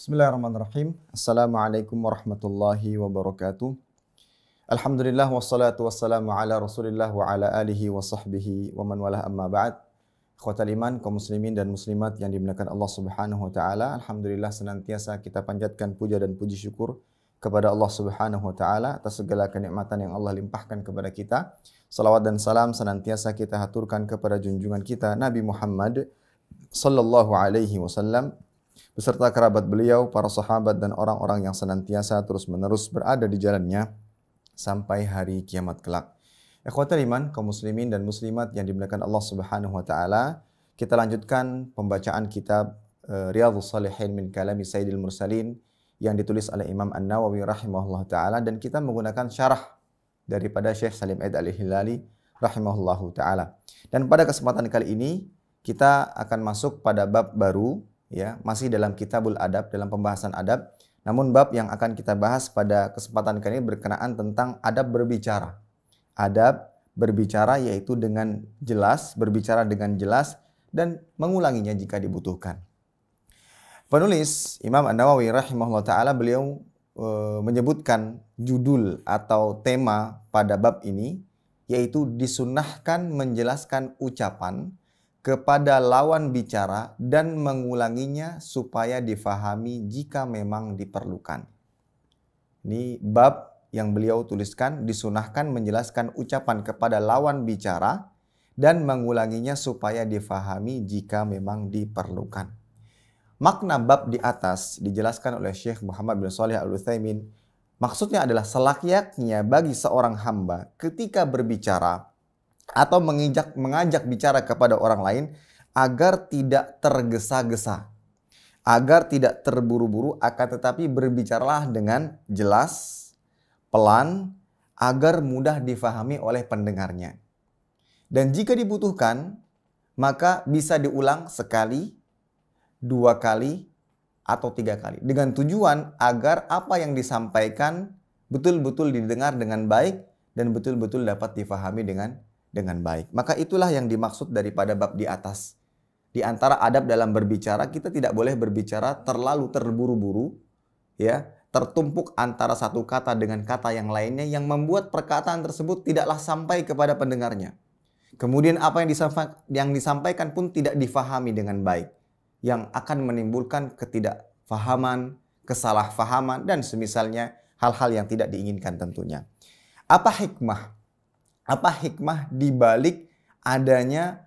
Bismillahirrahmanirrahim. Assalamualaikum warahmatullahi wabarakatuh. Alhamdulillah wassalatu wassalamu ala rasulillah wa ala alihi wa sahbihi wa man walah amma ba'd. Khotal iman, kaum muslimin dan muslimat yang dimuliakan Allah subhanahu wa ta'ala. Alhamdulillah senantiasa kita panjatkan puja dan puji syukur kepada Allah subhanahu wa ta'ala atas segala kenikmatan yang Allah limpahkan kepada kita. Salawat dan salam senantiasa kita haturkan kepada junjungan kita Nabi Muhammad sallallahu alaihi wasallam beserta kerabat beliau, para sahabat dan orang-orang yang senantiasa terus-menerus berada di jalannya sampai hari kiamat kelak. Ikhwatul iman, kaum muslimin dan muslimat yang dimuliakan Allah Subhanahu wa taala, kita lanjutkan pembacaan kitab uh, Riyadhus Shalihin min Kalami Sayyidil Mursalin yang ditulis oleh Imam An-Nawawi rahimahullah taala dan kita menggunakan syarah daripada Syekh Salim Ed Al-Hilali rahimahullahu taala. Dan pada kesempatan kali ini kita akan masuk pada bab baru ya, masih dalam kitabul adab, dalam pembahasan adab. Namun bab yang akan kita bahas pada kesempatan kali ini berkenaan tentang adab berbicara. Adab berbicara yaitu dengan jelas, berbicara dengan jelas dan mengulanginya jika dibutuhkan. Penulis Imam An-Nawawi rahimahullah taala beliau e, menyebutkan judul atau tema pada bab ini yaitu disunahkan menjelaskan ucapan kepada lawan bicara dan mengulanginya supaya difahami jika memang diperlukan. Ini bab yang beliau tuliskan disunahkan menjelaskan ucapan kepada lawan bicara dan mengulanginya supaya difahami jika memang diperlukan. Makna bab di atas dijelaskan oleh Syekh Muhammad bin Shalih Al-Utsaimin. Maksudnya adalah selakyaknya bagi seorang hamba ketika berbicara atau mengijak, mengajak bicara kepada orang lain agar tidak tergesa-gesa, agar tidak terburu-buru, akan tetapi berbicaralah dengan jelas, pelan, agar mudah difahami oleh pendengarnya. Dan jika dibutuhkan, maka bisa diulang sekali, dua kali, atau tiga kali. Dengan tujuan agar apa yang disampaikan betul-betul didengar dengan baik dan betul-betul dapat difahami dengan dengan baik. Maka itulah yang dimaksud daripada bab di atas. Di antara adab dalam berbicara, kita tidak boleh berbicara terlalu terburu-buru, ya, tertumpuk antara satu kata dengan kata yang lainnya yang membuat perkataan tersebut tidaklah sampai kepada pendengarnya. Kemudian apa yang, disampa yang disampaikan pun tidak difahami dengan baik, yang akan menimbulkan ketidakfahaman, kesalahfahaman, dan semisalnya hal-hal yang tidak diinginkan tentunya. Apa hikmah apa hikmah dibalik adanya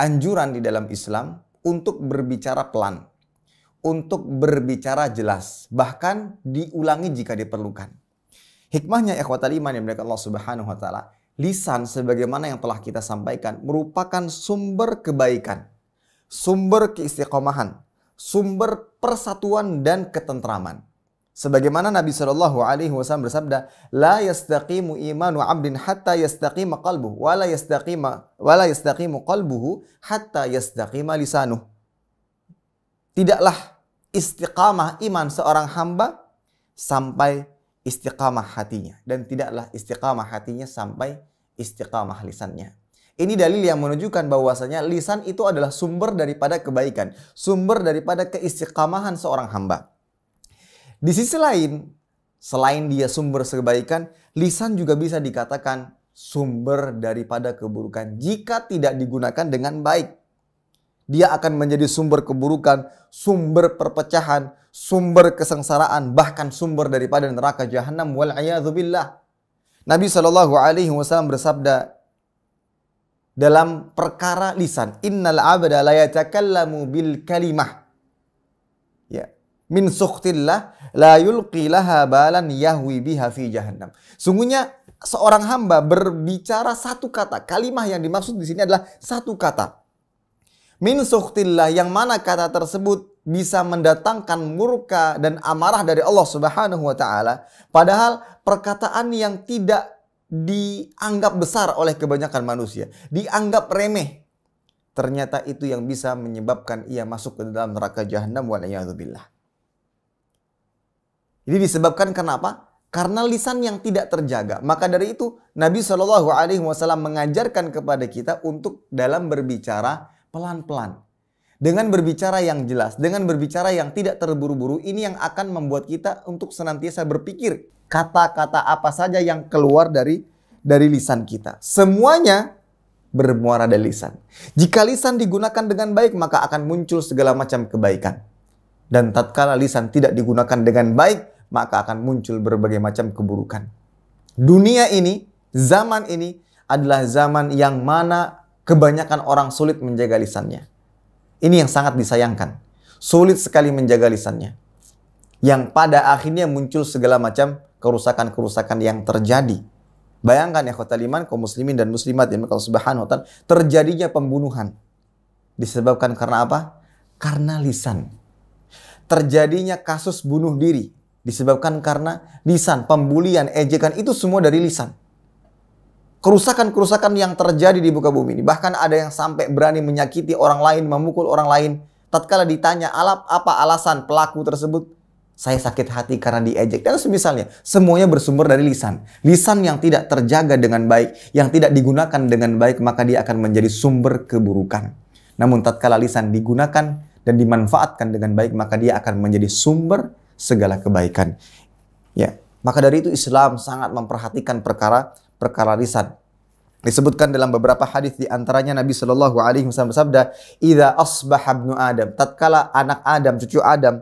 anjuran di dalam Islam untuk berbicara pelan, untuk berbicara jelas, bahkan diulangi jika diperlukan. Hikmahnya ikhwatal iman yang mereka Allah Subhanahu wa taala, lisan sebagaimana yang telah kita sampaikan merupakan sumber kebaikan, sumber keistiqomahan, sumber persatuan dan ketentraman. Sebagaimana Nabi Shallallahu Alaihi Wasallam bersabda, لا يستقيم إيمان عبد حتى يستقيم قلبه ولا يستقيم ولا يستقيم قلبه حتى يستقيم لسانه. Tidaklah istiqamah iman seorang hamba sampai istiqamah hatinya dan tidaklah istiqamah hatinya sampai istiqamah lisannya. Ini dalil yang menunjukkan bahwasanya lisan itu adalah sumber daripada kebaikan, sumber daripada keistiqamahan seorang hamba. Di sisi lain, selain dia sumber kebaikan, lisan juga bisa dikatakan sumber daripada keburukan jika tidak digunakan dengan baik. Dia akan menjadi sumber keburukan, sumber perpecahan, sumber kesengsaraan, bahkan sumber daripada neraka jahanam wal billah. Nabi Shallallahu alaihi wasallam bersabda dalam perkara lisan, "Innal abda la yatakallamu bil kalimah min sukhtillah la yulqi laha balan yahwi biha fi jahannam. Sungguhnya seorang hamba berbicara satu kata. Kalimah yang dimaksud di sini adalah satu kata. Min sukhtillah yang mana kata tersebut bisa mendatangkan murka dan amarah dari Allah Subhanahu wa taala. Padahal perkataan yang tidak dianggap besar oleh kebanyakan manusia, dianggap remeh. Ternyata itu yang bisa menyebabkan ia masuk ke dalam neraka jahanam wal a'udzubillah. Jadi disebabkan karena apa? Karena lisan yang tidak terjaga. Maka dari itu Nabi Shallallahu Alaihi Wasallam mengajarkan kepada kita untuk dalam berbicara pelan-pelan. Dengan berbicara yang jelas, dengan berbicara yang tidak terburu-buru, ini yang akan membuat kita untuk senantiasa berpikir kata-kata apa saja yang keluar dari dari lisan kita. Semuanya bermuara dari lisan. Jika lisan digunakan dengan baik, maka akan muncul segala macam kebaikan. Dan tatkala lisan tidak digunakan dengan baik, maka akan muncul berbagai macam keburukan. Dunia ini, zaman ini adalah zaman yang mana kebanyakan orang sulit menjaga lisannya. Ini yang sangat disayangkan. Sulit sekali menjaga lisannya. Yang pada akhirnya muncul segala macam kerusakan-kerusakan yang terjadi. Bayangkan ya kota liman, kaum muslimin dan muslimat yang kalau subhanahu wa ta'ala terjadinya pembunuhan. Disebabkan karena apa? Karena lisan. Terjadinya kasus bunuh diri Disebabkan karena lisan, pembulian, ejekan itu semua dari lisan. Kerusakan-kerusakan yang terjadi di buka bumi ini. Bahkan ada yang sampai berani menyakiti orang lain, memukul orang lain. Tatkala ditanya alap apa alasan pelaku tersebut, saya sakit hati karena diejek. Dan misalnya semuanya bersumber dari lisan. Lisan yang tidak terjaga dengan baik, yang tidak digunakan dengan baik, maka dia akan menjadi sumber keburukan. Namun tatkala lisan digunakan dan dimanfaatkan dengan baik, maka dia akan menjadi sumber segala kebaikan. Ya, maka dari itu Islam sangat memperhatikan perkara-perkara lisan. Disebutkan dalam beberapa hadis di antaranya Nabi Shallallahu alaihi wasallam bersabda, "Idza asbah ibnu Adam," tatkala anak Adam, cucu Adam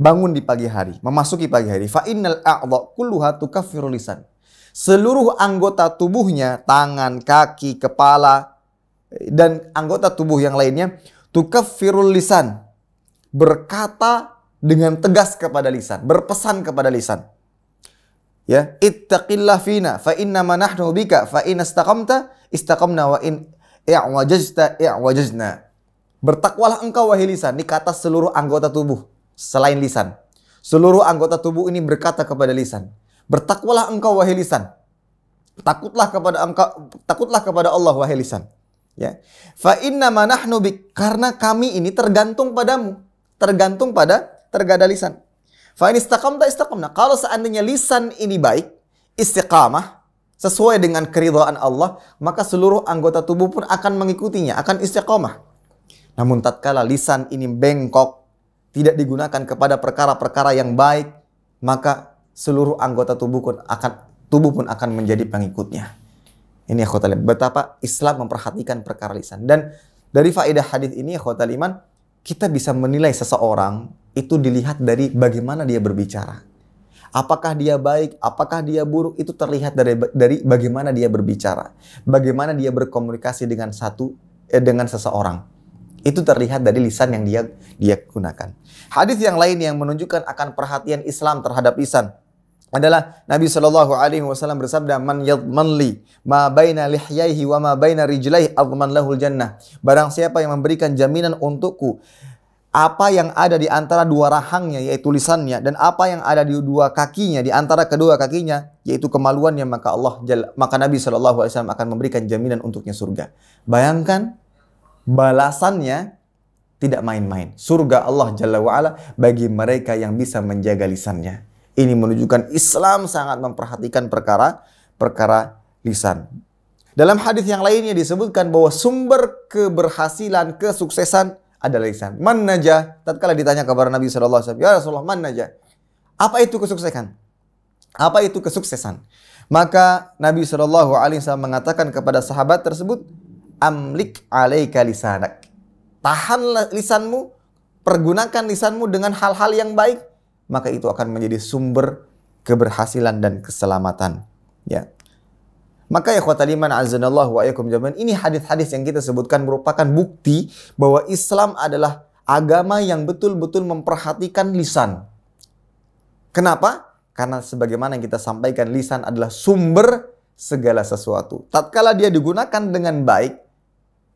bangun di pagi hari, memasuki pagi hari, fa innal a'dha kulluha tukaffiru lisan. Seluruh anggota tubuhnya, tangan, kaki, kepala, dan anggota tubuh yang lainnya, tukaffiru lisan. Berkata dengan tegas kepada lisan, berpesan kepada lisan. Ya, ittaqillah fina fa inna ma nahnu bika fa in istaqamta istaqamna wa in i'wajajta i'wajajna. Bertakwalah engkau wahai lisan, di kata seluruh anggota tubuh selain lisan. Seluruh anggota tubuh ini berkata kepada lisan. Bertakwalah engkau wahai lisan. Takutlah kepada engkau takutlah kepada Allah wahai lisan. Ya. Fa inna ma nahnu bik karena kami ini tergantung padamu tergantung pada tergada lisan. Fa in istaqamta istaqamna. Kalau seandainya lisan ini baik, istiqamah sesuai dengan keridhaan Allah, maka seluruh anggota tubuh pun akan mengikutinya, akan istiqamah. Namun tatkala lisan ini bengkok, tidak digunakan kepada perkara-perkara yang baik, maka seluruh anggota tubuh pun akan tubuh pun akan menjadi pengikutnya. Ini ya khotalib. Betapa Islam memperhatikan perkara lisan. Dan dari faedah hadis ini ya khotal kita bisa menilai seseorang itu dilihat dari bagaimana dia berbicara. Apakah dia baik, apakah dia buruk, itu terlihat dari dari bagaimana dia berbicara, bagaimana dia berkomunikasi dengan satu eh, dengan seseorang. Itu terlihat dari lisan yang dia dia gunakan. Hadis yang lain yang menunjukkan akan perhatian Islam terhadap lisan adalah Nabi Shallallahu Alaihi Wasallam bersabda, "Man yad manli ma baina lihyaihi wa ma baina rijlaihi lahul jannah." Barang siapa yang memberikan jaminan untukku apa yang ada di antara dua rahangnya yaitu lisannya dan apa yang ada di dua kakinya di antara kedua kakinya yaitu kemaluannya maka Allah maka Nabi Shallallahu alaihi wasallam akan memberikan jaminan untuknya surga. Bayangkan balasannya tidak main-main. Surga Allah Jalla wa ala bagi mereka yang bisa menjaga lisannya. Ini menunjukkan Islam sangat memperhatikan perkara perkara lisan. Dalam hadis yang lainnya disebutkan bahwa sumber keberhasilan, kesuksesan adalah lisan. Man najah, tatkala ditanya kabar Nabi saw. "Ya Rasulullah, man najah?" Apa itu kesuksesan? Apa itu kesuksesan? Maka Nabi saw mengatakan kepada sahabat tersebut, "Amlik alaika lisanak." Tahanlah lisanmu, pergunakan lisanmu dengan hal-hal yang baik, maka itu akan menjadi sumber keberhasilan dan keselamatan. Ya. Maka ya khotaliman azanallahu wa ayakum jaman. Ini hadis-hadis yang kita sebutkan merupakan bukti bahwa Islam adalah agama yang betul-betul memperhatikan lisan. Kenapa? Karena sebagaimana yang kita sampaikan lisan adalah sumber segala sesuatu. Tatkala dia digunakan dengan baik,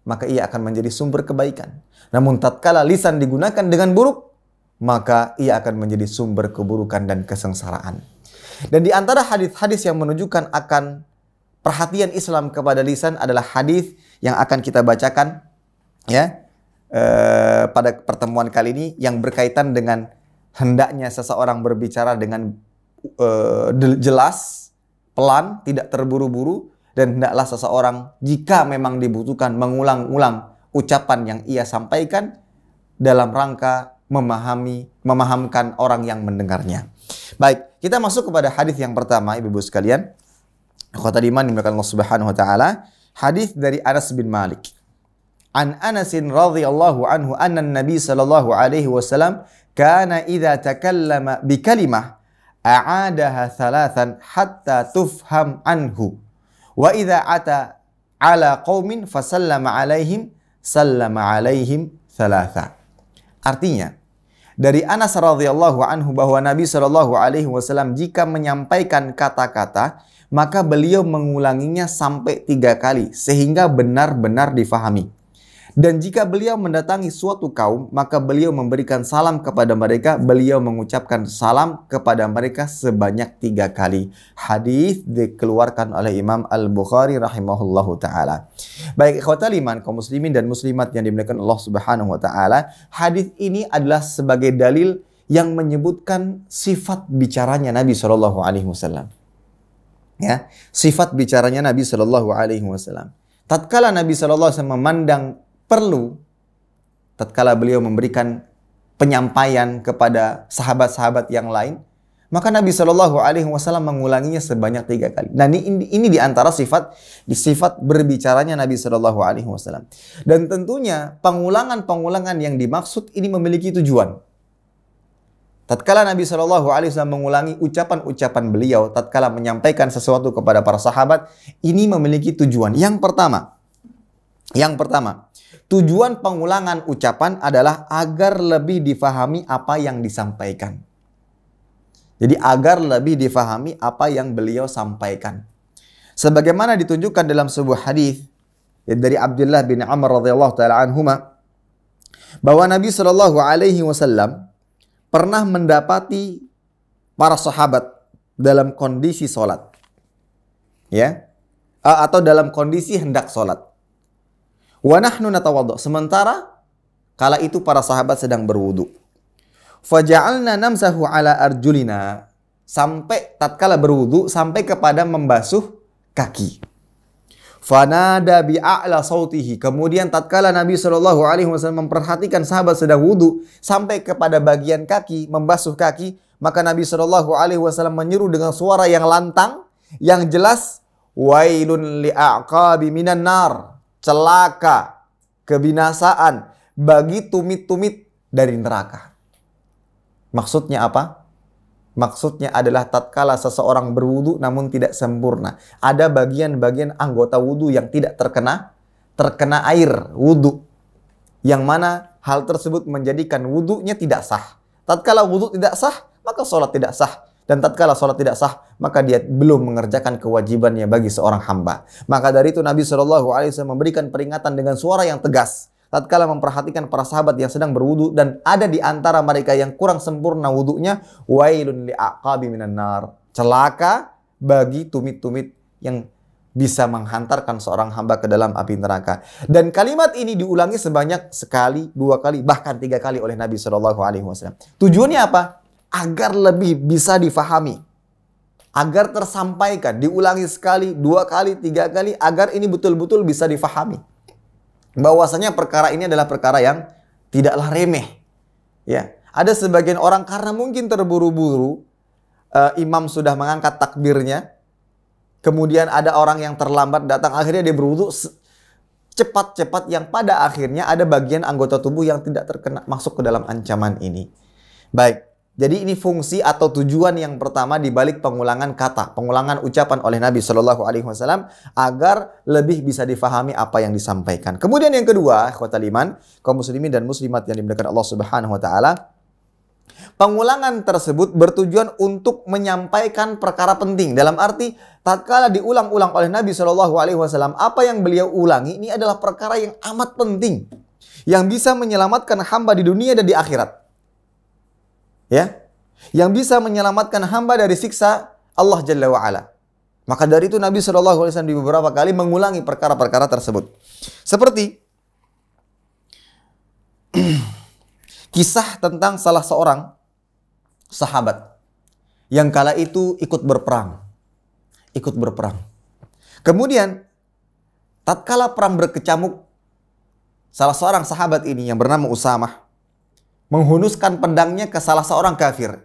maka ia akan menjadi sumber kebaikan. Namun tatkala lisan digunakan dengan buruk, maka ia akan menjadi sumber keburukan dan kesengsaraan. Dan di antara hadis-hadis yang menunjukkan akan perhatian Islam kepada lisan adalah hadis yang akan kita bacakan ya eh, pada pertemuan kali ini yang berkaitan dengan hendaknya seseorang berbicara dengan eh, jelas, pelan, tidak terburu-buru dan hendaklah seseorang jika memang dibutuhkan mengulang-ulang ucapan yang ia sampaikan dalam rangka memahami memahamkan orang yang mendengarnya. Baik, kita masuk kepada hadis yang pertama Ibu-ibu sekalian. Kota iman dimakan Allah Subhanahu wa taala, hadis dari Anas bin Malik. An Anas radhiyallahu anhu anna Nabi sallallahu alaihi wasallam kana idza takallama bi kalimah a'adaha thalathan hatta tufham anhu. Wa idza ata ala qaumin fasallama alaihim sallama alaihim thalatha. Artinya, dari Anas radhiyallahu anhu bahwa Nabi Sallallahu alaihi wasallam jika menyampaikan kata-kata maka beliau mengulanginya sampai tiga kali sehingga benar-benar difahami. Dan jika beliau mendatangi suatu kaum, maka beliau memberikan salam kepada mereka. Beliau mengucapkan salam kepada mereka sebanyak tiga kali. Hadis dikeluarkan oleh Imam Al Bukhari rahimahullahu taala. Baik ikhwatal iman kaum muslimin dan muslimat yang dimuliakan Allah Subhanahu wa taala, hadis ini adalah sebagai dalil yang menyebutkan sifat bicaranya Nabi Shallallahu alaihi wasallam. Ya, sifat bicaranya Nabi Shallallahu Alaihi Wasallam. Tatkala Nabi Shallallahu Alaihi Wasallam memandang perlu, tatkala beliau memberikan penyampaian kepada sahabat-sahabat yang lain, maka Nabi Shallallahu Alaihi Wasallam mengulanginya sebanyak tiga kali. Nah ini, ini diantara sifat di sifat berbicaranya Nabi Shallallahu Alaihi Wasallam. Dan tentunya pengulangan-pengulangan yang dimaksud ini memiliki tujuan. Tatkala Nabi Shallallahu Alaihi Wasallam mengulangi ucapan-ucapan beliau, tatkala menyampaikan sesuatu kepada para sahabat, ini memiliki tujuan. Yang pertama, yang pertama, tujuan pengulangan ucapan adalah agar lebih difahami apa yang disampaikan. Jadi agar lebih difahami apa yang beliau sampaikan. Sebagaimana ditunjukkan dalam sebuah hadis ya, dari Abdullah bin Amr radhiyallahu taala anhuma bahwa Nabi Shallallahu alaihi wasallam pernah mendapati para sahabat dalam kondisi sholat. Ya. Atau dalam kondisi hendak sholat. Wa nahnu Sementara kala itu para sahabat sedang berwudu. Faja'alna namsahu ala arjulina. Sampai tatkala berwudu sampai kepada membasuh kaki. Fanada bi a'la sautihi. Kemudian tatkala Nabi Shallallahu alaihi wasallam memperhatikan sahabat sedang wudhu sampai kepada bagian kaki, membasuh kaki, maka Nabi Shallallahu alaihi wasallam menyeru dengan suara yang lantang, yang jelas, wailun li'aqabi minan nar. Celaka, kebinasaan bagi tumit-tumit dari neraka. Maksudnya apa? Maksudnya adalah tatkala seseorang berwudu namun tidak sempurna. Ada bagian-bagian anggota wudu yang tidak terkena terkena air wudu. Yang mana hal tersebut menjadikan wudunya tidak sah. Tatkala wudu tidak sah, maka sholat tidak sah. Dan tatkala sholat tidak sah, maka dia belum mengerjakan kewajibannya bagi seorang hamba. Maka dari itu Nabi Shallallahu Alaihi Wasallam memberikan peringatan dengan suara yang tegas tatkala memperhatikan para sahabat yang sedang berwudu dan ada di antara mereka yang kurang sempurna wudunya wailun liaqabi minan nar celaka bagi tumit-tumit yang bisa menghantarkan seorang hamba ke dalam api neraka. Dan kalimat ini diulangi sebanyak sekali, dua kali, bahkan tiga kali oleh Nabi Shallallahu Alaihi Wasallam. Tujuannya apa? Agar lebih bisa difahami, agar tersampaikan, diulangi sekali, dua kali, tiga kali, agar ini betul-betul bisa difahami bahwasanya perkara ini adalah perkara yang tidaklah remeh. Ya, ada sebagian orang karena mungkin terburu-buru, uh, imam sudah mengangkat takbirnya, kemudian ada orang yang terlambat datang, akhirnya dia berwudu cepat-cepat yang pada akhirnya ada bagian anggota tubuh yang tidak terkena masuk ke dalam ancaman ini. Baik, jadi ini fungsi atau tujuan yang pertama di balik pengulangan kata, pengulangan ucapan oleh Nabi Shallallahu Alaihi Wasallam agar lebih bisa difahami apa yang disampaikan. Kemudian yang kedua, kota liman, kaum muslimin dan muslimat yang dimuliakan Allah Subhanahu Wa Taala, Pengulangan tersebut bertujuan untuk menyampaikan perkara penting. Dalam arti, tatkala diulang-ulang oleh Nabi Shallallahu Alaihi Wasallam, apa yang beliau ulangi ini adalah perkara yang amat penting, yang bisa menyelamatkan hamba di dunia dan di akhirat ya yang bisa menyelamatkan hamba dari siksa Allah Jalla wa'ala. Maka dari itu Nabi SAW di beberapa kali mengulangi perkara-perkara tersebut. Seperti kisah tentang salah seorang sahabat yang kala itu ikut berperang. Ikut berperang. Kemudian tatkala perang berkecamuk salah seorang sahabat ini yang bernama Usamah menghunuskan pedangnya ke salah seorang kafir.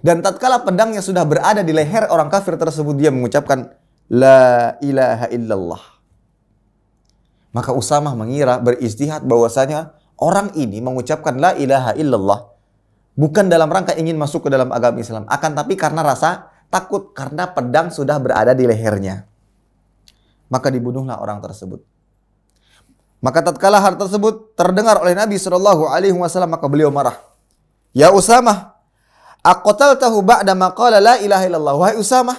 Dan tatkala pedangnya sudah berada di leher orang kafir tersebut, dia mengucapkan, La ilaha illallah. Maka Usamah mengira beristihad bahwasanya orang ini mengucapkan la ilaha illallah bukan dalam rangka ingin masuk ke dalam agama Islam, akan tapi karena rasa takut karena pedang sudah berada di lehernya. Maka dibunuhlah orang tersebut. Maka tatkala hal tersebut terdengar oleh Nabi Shallallahu Alaihi Wasallam maka beliau marah. Ya Usama, akotal tahu ba'da maqala la ilaha illallah. Wahai Usama,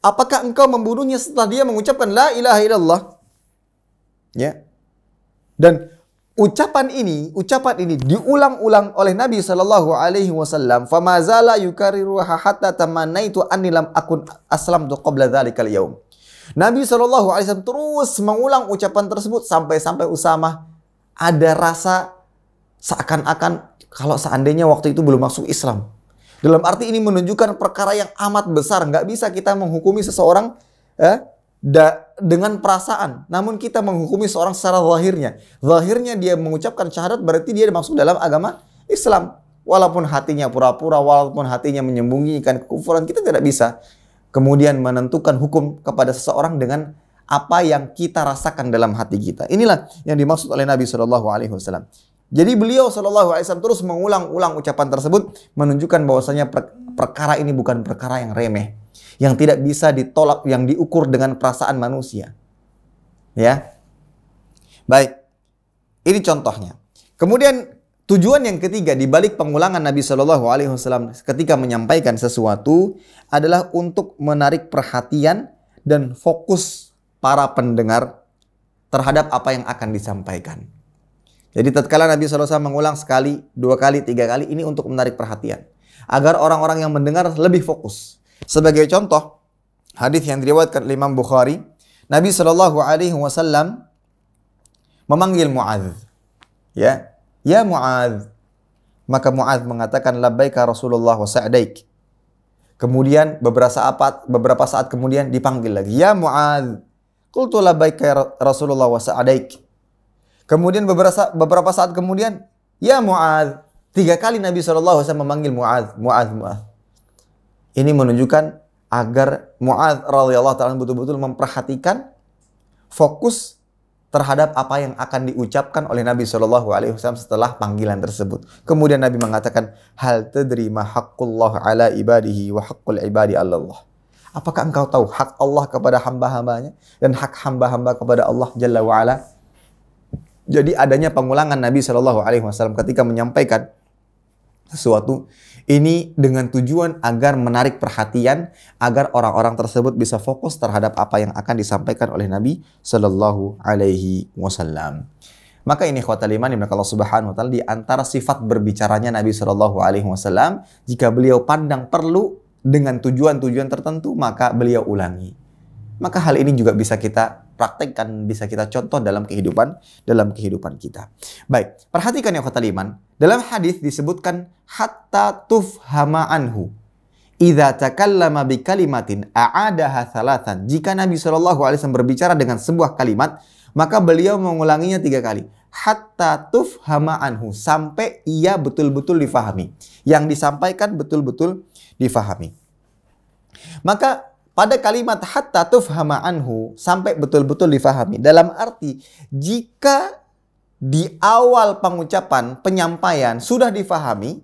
apakah engkau membunuhnya setelah dia mengucapkan la ilaha illallah? Ya. Dan ucapan ini, ucapan ini diulang-ulang oleh Nabi Shallallahu Alaihi Wasallam. Famazala yukariruha hatta tamanaitu anilam akun aslam tu qabla dzalikal yaum. Nabi Shallallahu Alaihi Wasallam terus mengulang ucapan tersebut sampai-sampai Usama ada rasa seakan-akan kalau seandainya waktu itu belum masuk Islam. Dalam arti ini menunjukkan perkara yang amat besar. Nggak bisa kita menghukumi seseorang eh, da, dengan perasaan. Namun kita menghukumi seorang secara zahirnya. Zahirnya dia mengucapkan syahadat berarti dia masuk dalam agama Islam. Walaupun hatinya pura-pura, walaupun hatinya menyembunyikan kekufuran, kita tidak bisa kemudian menentukan hukum kepada seseorang dengan apa yang kita rasakan dalam hati kita. Inilah yang dimaksud oleh Nabi Shallallahu Alaihi Wasallam. Jadi beliau Shallallahu Alaihi Wasallam terus mengulang-ulang ucapan tersebut menunjukkan bahwasanya per perkara ini bukan perkara yang remeh, yang tidak bisa ditolak, yang diukur dengan perasaan manusia. Ya, baik. Ini contohnya. Kemudian Tujuan yang ketiga di balik pengulangan Nabi Shallallahu Alaihi Wasallam ketika menyampaikan sesuatu adalah untuk menarik perhatian dan fokus para pendengar terhadap apa yang akan disampaikan. Jadi tatkala Nabi SAW mengulang sekali, dua kali, tiga kali, ini untuk menarik perhatian. Agar orang-orang yang mendengar lebih fokus. Sebagai contoh, hadis yang diriwayatkan oleh Imam Bukhari, Nabi Shallallahu Alaihi Wasallam memanggil Muadz, ya, Ya Mu'ad. Maka Mu'ad mengatakan labbaika Rasulullah wa sa'daik. Kemudian beberapa saat, beberapa saat kemudian dipanggil lagi. Ya Mu'ad. Kultu labbaika Rasulullah wa sa'daik. Kemudian beberapa, beberapa saat kemudian. Ya Mu'ad. Tiga kali Nabi SAW memanggil Mu'ad. Mu'ad, Mu'ad. Ini menunjukkan agar Mu'ad radhiyallahu taala betul-betul memperhatikan fokus terhadap apa yang akan diucapkan oleh Nabi Shallallahu Alaihi Wasallam setelah panggilan tersebut. Kemudian Nabi mengatakan, hal terima hakulillah ala ibadihi wa hakul ibadi Allah. Apakah engkau tahu hak Allah kepada hamba-hambanya dan hak hamba-hamba kepada Allah Jalla Wa Ala Jadi adanya pengulangan Nabi Shallallahu Alaihi Wasallam ketika menyampaikan sesuatu ini dengan tujuan agar menarik perhatian agar orang-orang tersebut bisa fokus terhadap apa yang akan disampaikan oleh Nabi Shallallahu Alaihi Wasallam. Maka ini khawat lima yang Allah subhanahu wa ta'ala di antara sifat berbicaranya Nabi Shallallahu Alaihi Wasallam jika beliau pandang perlu dengan tujuan-tujuan tertentu maka beliau ulangi. Maka hal ini juga bisa kita praktekkan, bisa kita contoh dalam kehidupan dalam kehidupan kita. Baik, perhatikan ya khawat aliman dalam hadis disebutkan hatta tufhama anhu. Idza takallama bi kalimatin a'adaha thalathan. Jika Nabi Shallallahu alaihi wasallam berbicara dengan sebuah kalimat, maka beliau mengulanginya tiga kali. Hatta tufhama anhu sampai ia betul-betul difahami. Yang disampaikan betul-betul difahami. Maka pada kalimat hatta tufhama anhu sampai betul-betul difahami. Dalam arti jika di awal pengucapan, penyampaian sudah difahami,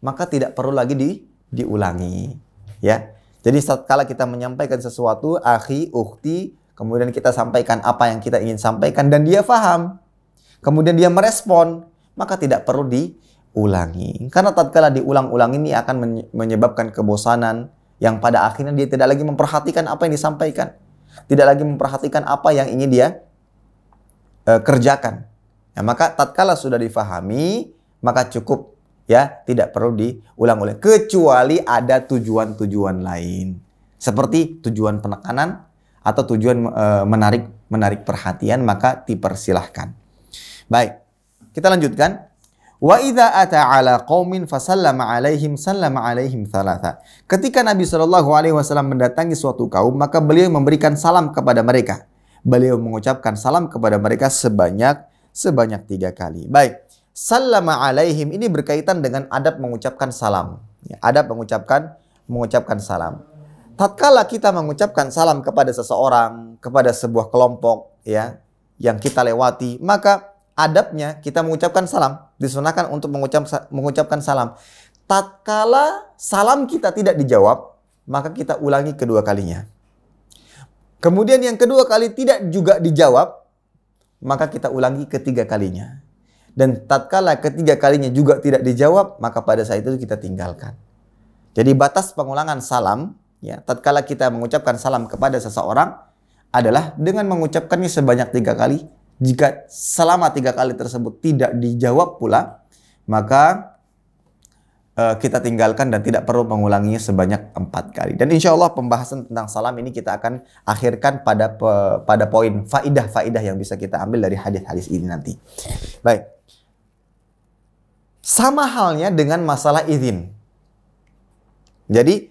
maka tidak perlu lagi di, diulangi. Ya. Jadi setelah kita menyampaikan sesuatu, akhi, ukti, kemudian kita sampaikan apa yang kita ingin sampaikan dan dia faham. Kemudian dia merespon, maka tidak perlu diulangi. Karena tatkala diulang-ulang ini akan menyebabkan kebosanan yang pada akhirnya dia tidak lagi memperhatikan apa yang disampaikan. Tidak lagi memperhatikan apa yang ingin dia uh, kerjakan ya maka tatkala sudah difahami, maka cukup ya, tidak perlu diulang-ulang kecuali ada tujuan-tujuan lain. Seperti tujuan penekanan atau tujuan e, menarik menarik perhatian maka dipersilahkan. Baik, kita lanjutkan. Wa idza ata ala qaumin sallama alaihim sallama alaihim thalatha. Ketika Nabi Shallallahu alaihi wasallam mendatangi suatu kaum, maka beliau memberikan salam kepada mereka. Beliau mengucapkan salam kepada mereka sebanyak sebanyak tiga kali. Baik, salama alaihim ini berkaitan dengan adab mengucapkan salam. Ya, adab mengucapkan mengucapkan salam. Tatkala kita mengucapkan salam kepada seseorang, kepada sebuah kelompok ya yang kita lewati, maka adabnya kita mengucapkan salam. Disunahkan untuk mengucap, mengucapkan salam. Tatkala salam kita tidak dijawab, maka kita ulangi kedua kalinya. Kemudian yang kedua kali tidak juga dijawab, maka kita ulangi ketiga kalinya. Dan tatkala ketiga kalinya juga tidak dijawab, maka pada saat itu kita tinggalkan. Jadi batas pengulangan salam, ya, tatkala kita mengucapkan salam kepada seseorang adalah dengan mengucapkannya sebanyak tiga kali. Jika selama tiga kali tersebut tidak dijawab pula, maka Eh, kita tinggalkan dan tidak perlu mengulanginya sebanyak empat kali. Dan insya Allah pembahasan tentang salam ini kita akan akhirkan pada pada poin faidah-faidah yang bisa kita ambil dari hadis-hadis ini nanti. Baik. Sama halnya dengan masalah izin. Jadi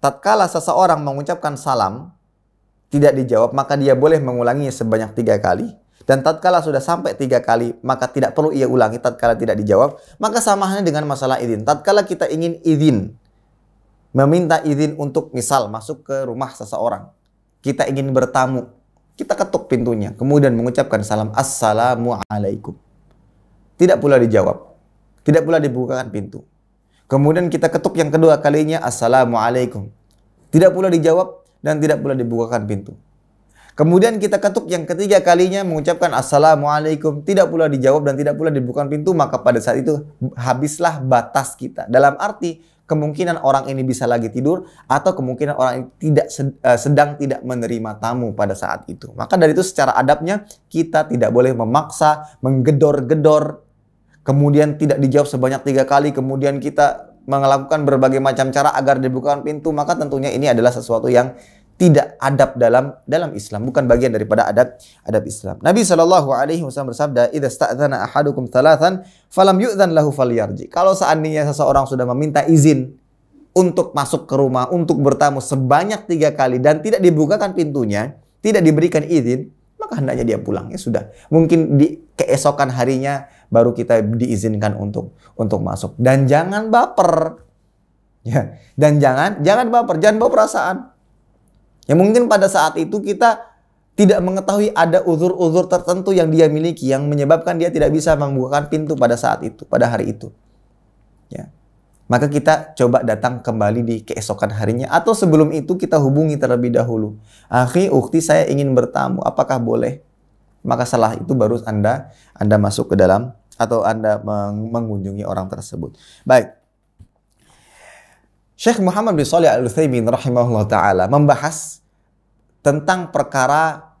tatkala seseorang mengucapkan salam tidak dijawab maka dia boleh mengulanginya sebanyak tiga kali dan tatkala sudah sampai tiga kali, maka tidak perlu ia ulangi tatkala tidak dijawab. Maka sama halnya dengan masalah izin. Tatkala kita ingin izin, meminta izin untuk misal masuk ke rumah seseorang. Kita ingin bertamu, kita ketuk pintunya, kemudian mengucapkan salam Assalamualaikum. Tidak pula dijawab, tidak pula dibukakan pintu. Kemudian kita ketuk yang kedua kalinya Assalamualaikum. Tidak pula dijawab dan tidak pula dibukakan pintu. Kemudian kita ketuk yang ketiga kalinya mengucapkan assalamualaikum, tidak pula dijawab dan tidak pula dibuka pintu, maka pada saat itu habislah batas kita. Dalam arti kemungkinan orang ini bisa lagi tidur atau kemungkinan orang ini tidak eh, sedang tidak menerima tamu pada saat itu. Maka dari itu secara adabnya kita tidak boleh memaksa, menggedor-gedor, kemudian tidak dijawab sebanyak tiga kali, kemudian kita melakukan berbagai macam cara agar dibuka pintu, maka tentunya ini adalah sesuatu yang tidak adab dalam dalam Islam, bukan bagian daripada adab adab Islam. Nabi Shallallahu alaihi wasallam bersabda, "Idza sta'dzana ahadukum thalathan falam yu'dzan lahu falyarji." Kalau seandainya seseorang sudah meminta izin untuk masuk ke rumah, untuk bertamu sebanyak tiga kali dan tidak dibukakan pintunya, tidak diberikan izin, maka hendaknya dia pulang ya sudah. Mungkin di keesokan harinya baru kita diizinkan untuk untuk masuk. Dan jangan baper. Ya, dan jangan jangan baper, jangan bawa perasaan Ya mungkin pada saat itu kita tidak mengetahui ada uzur-uzur tertentu yang dia miliki yang menyebabkan dia tidak bisa membukakan pintu pada saat itu, pada hari itu. Ya. Maka kita coba datang kembali di keesokan harinya atau sebelum itu kita hubungi terlebih dahulu. Akhi, ukti saya ingin bertamu, apakah boleh? Maka salah itu baru Anda Anda masuk ke dalam atau Anda mengunjungi orang tersebut. Baik. Syekh Muhammad bin Shalih Al-Utsaimin rahimahullah taala membahas tentang perkara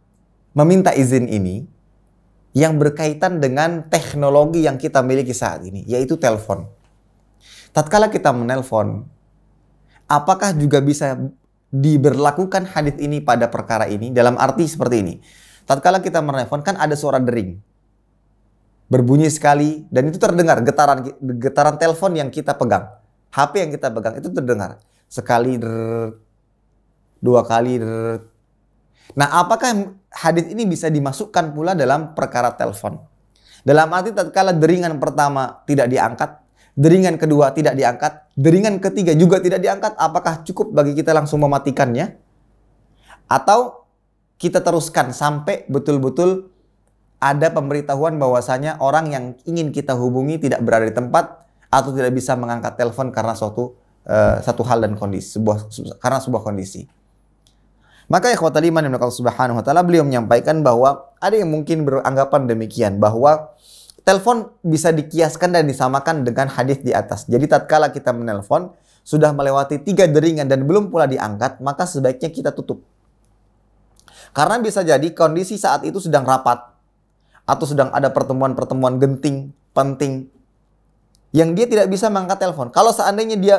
meminta izin ini yang berkaitan dengan teknologi yang kita miliki saat ini, yaitu telepon. Tatkala kita menelpon, apakah juga bisa diberlakukan hadis ini pada perkara ini dalam arti seperti ini. Tatkala kita menelpon kan ada suara dering. Berbunyi sekali dan itu terdengar getaran getaran telepon yang kita pegang. HP yang kita pegang itu terdengar. Sekali drrr, dua kali drrr. Nah, apakah hadis ini bisa dimasukkan pula dalam perkara telepon? Dalam arti tatkala deringan pertama tidak diangkat, deringan kedua tidak diangkat, deringan ketiga juga tidak diangkat, apakah cukup bagi kita langsung mematikannya? Atau kita teruskan sampai betul-betul ada pemberitahuan bahwasanya orang yang ingin kita hubungi tidak berada di tempat atau tidak bisa mengangkat telepon karena suatu uh, satu hal dan kondisi sebuah karena sebuah kondisi. Maka ya khawatir iman yang subhanahu wa ta'ala beliau menyampaikan bahwa ada yang mungkin beranggapan demikian bahwa telepon bisa dikiaskan dan disamakan dengan hadis di atas. Jadi tatkala kita menelpon sudah melewati tiga deringan dan belum pula diangkat maka sebaiknya kita tutup. Karena bisa jadi kondisi saat itu sedang rapat atau sedang ada pertemuan-pertemuan genting, penting, yang dia tidak bisa mengangkat telepon. Kalau seandainya dia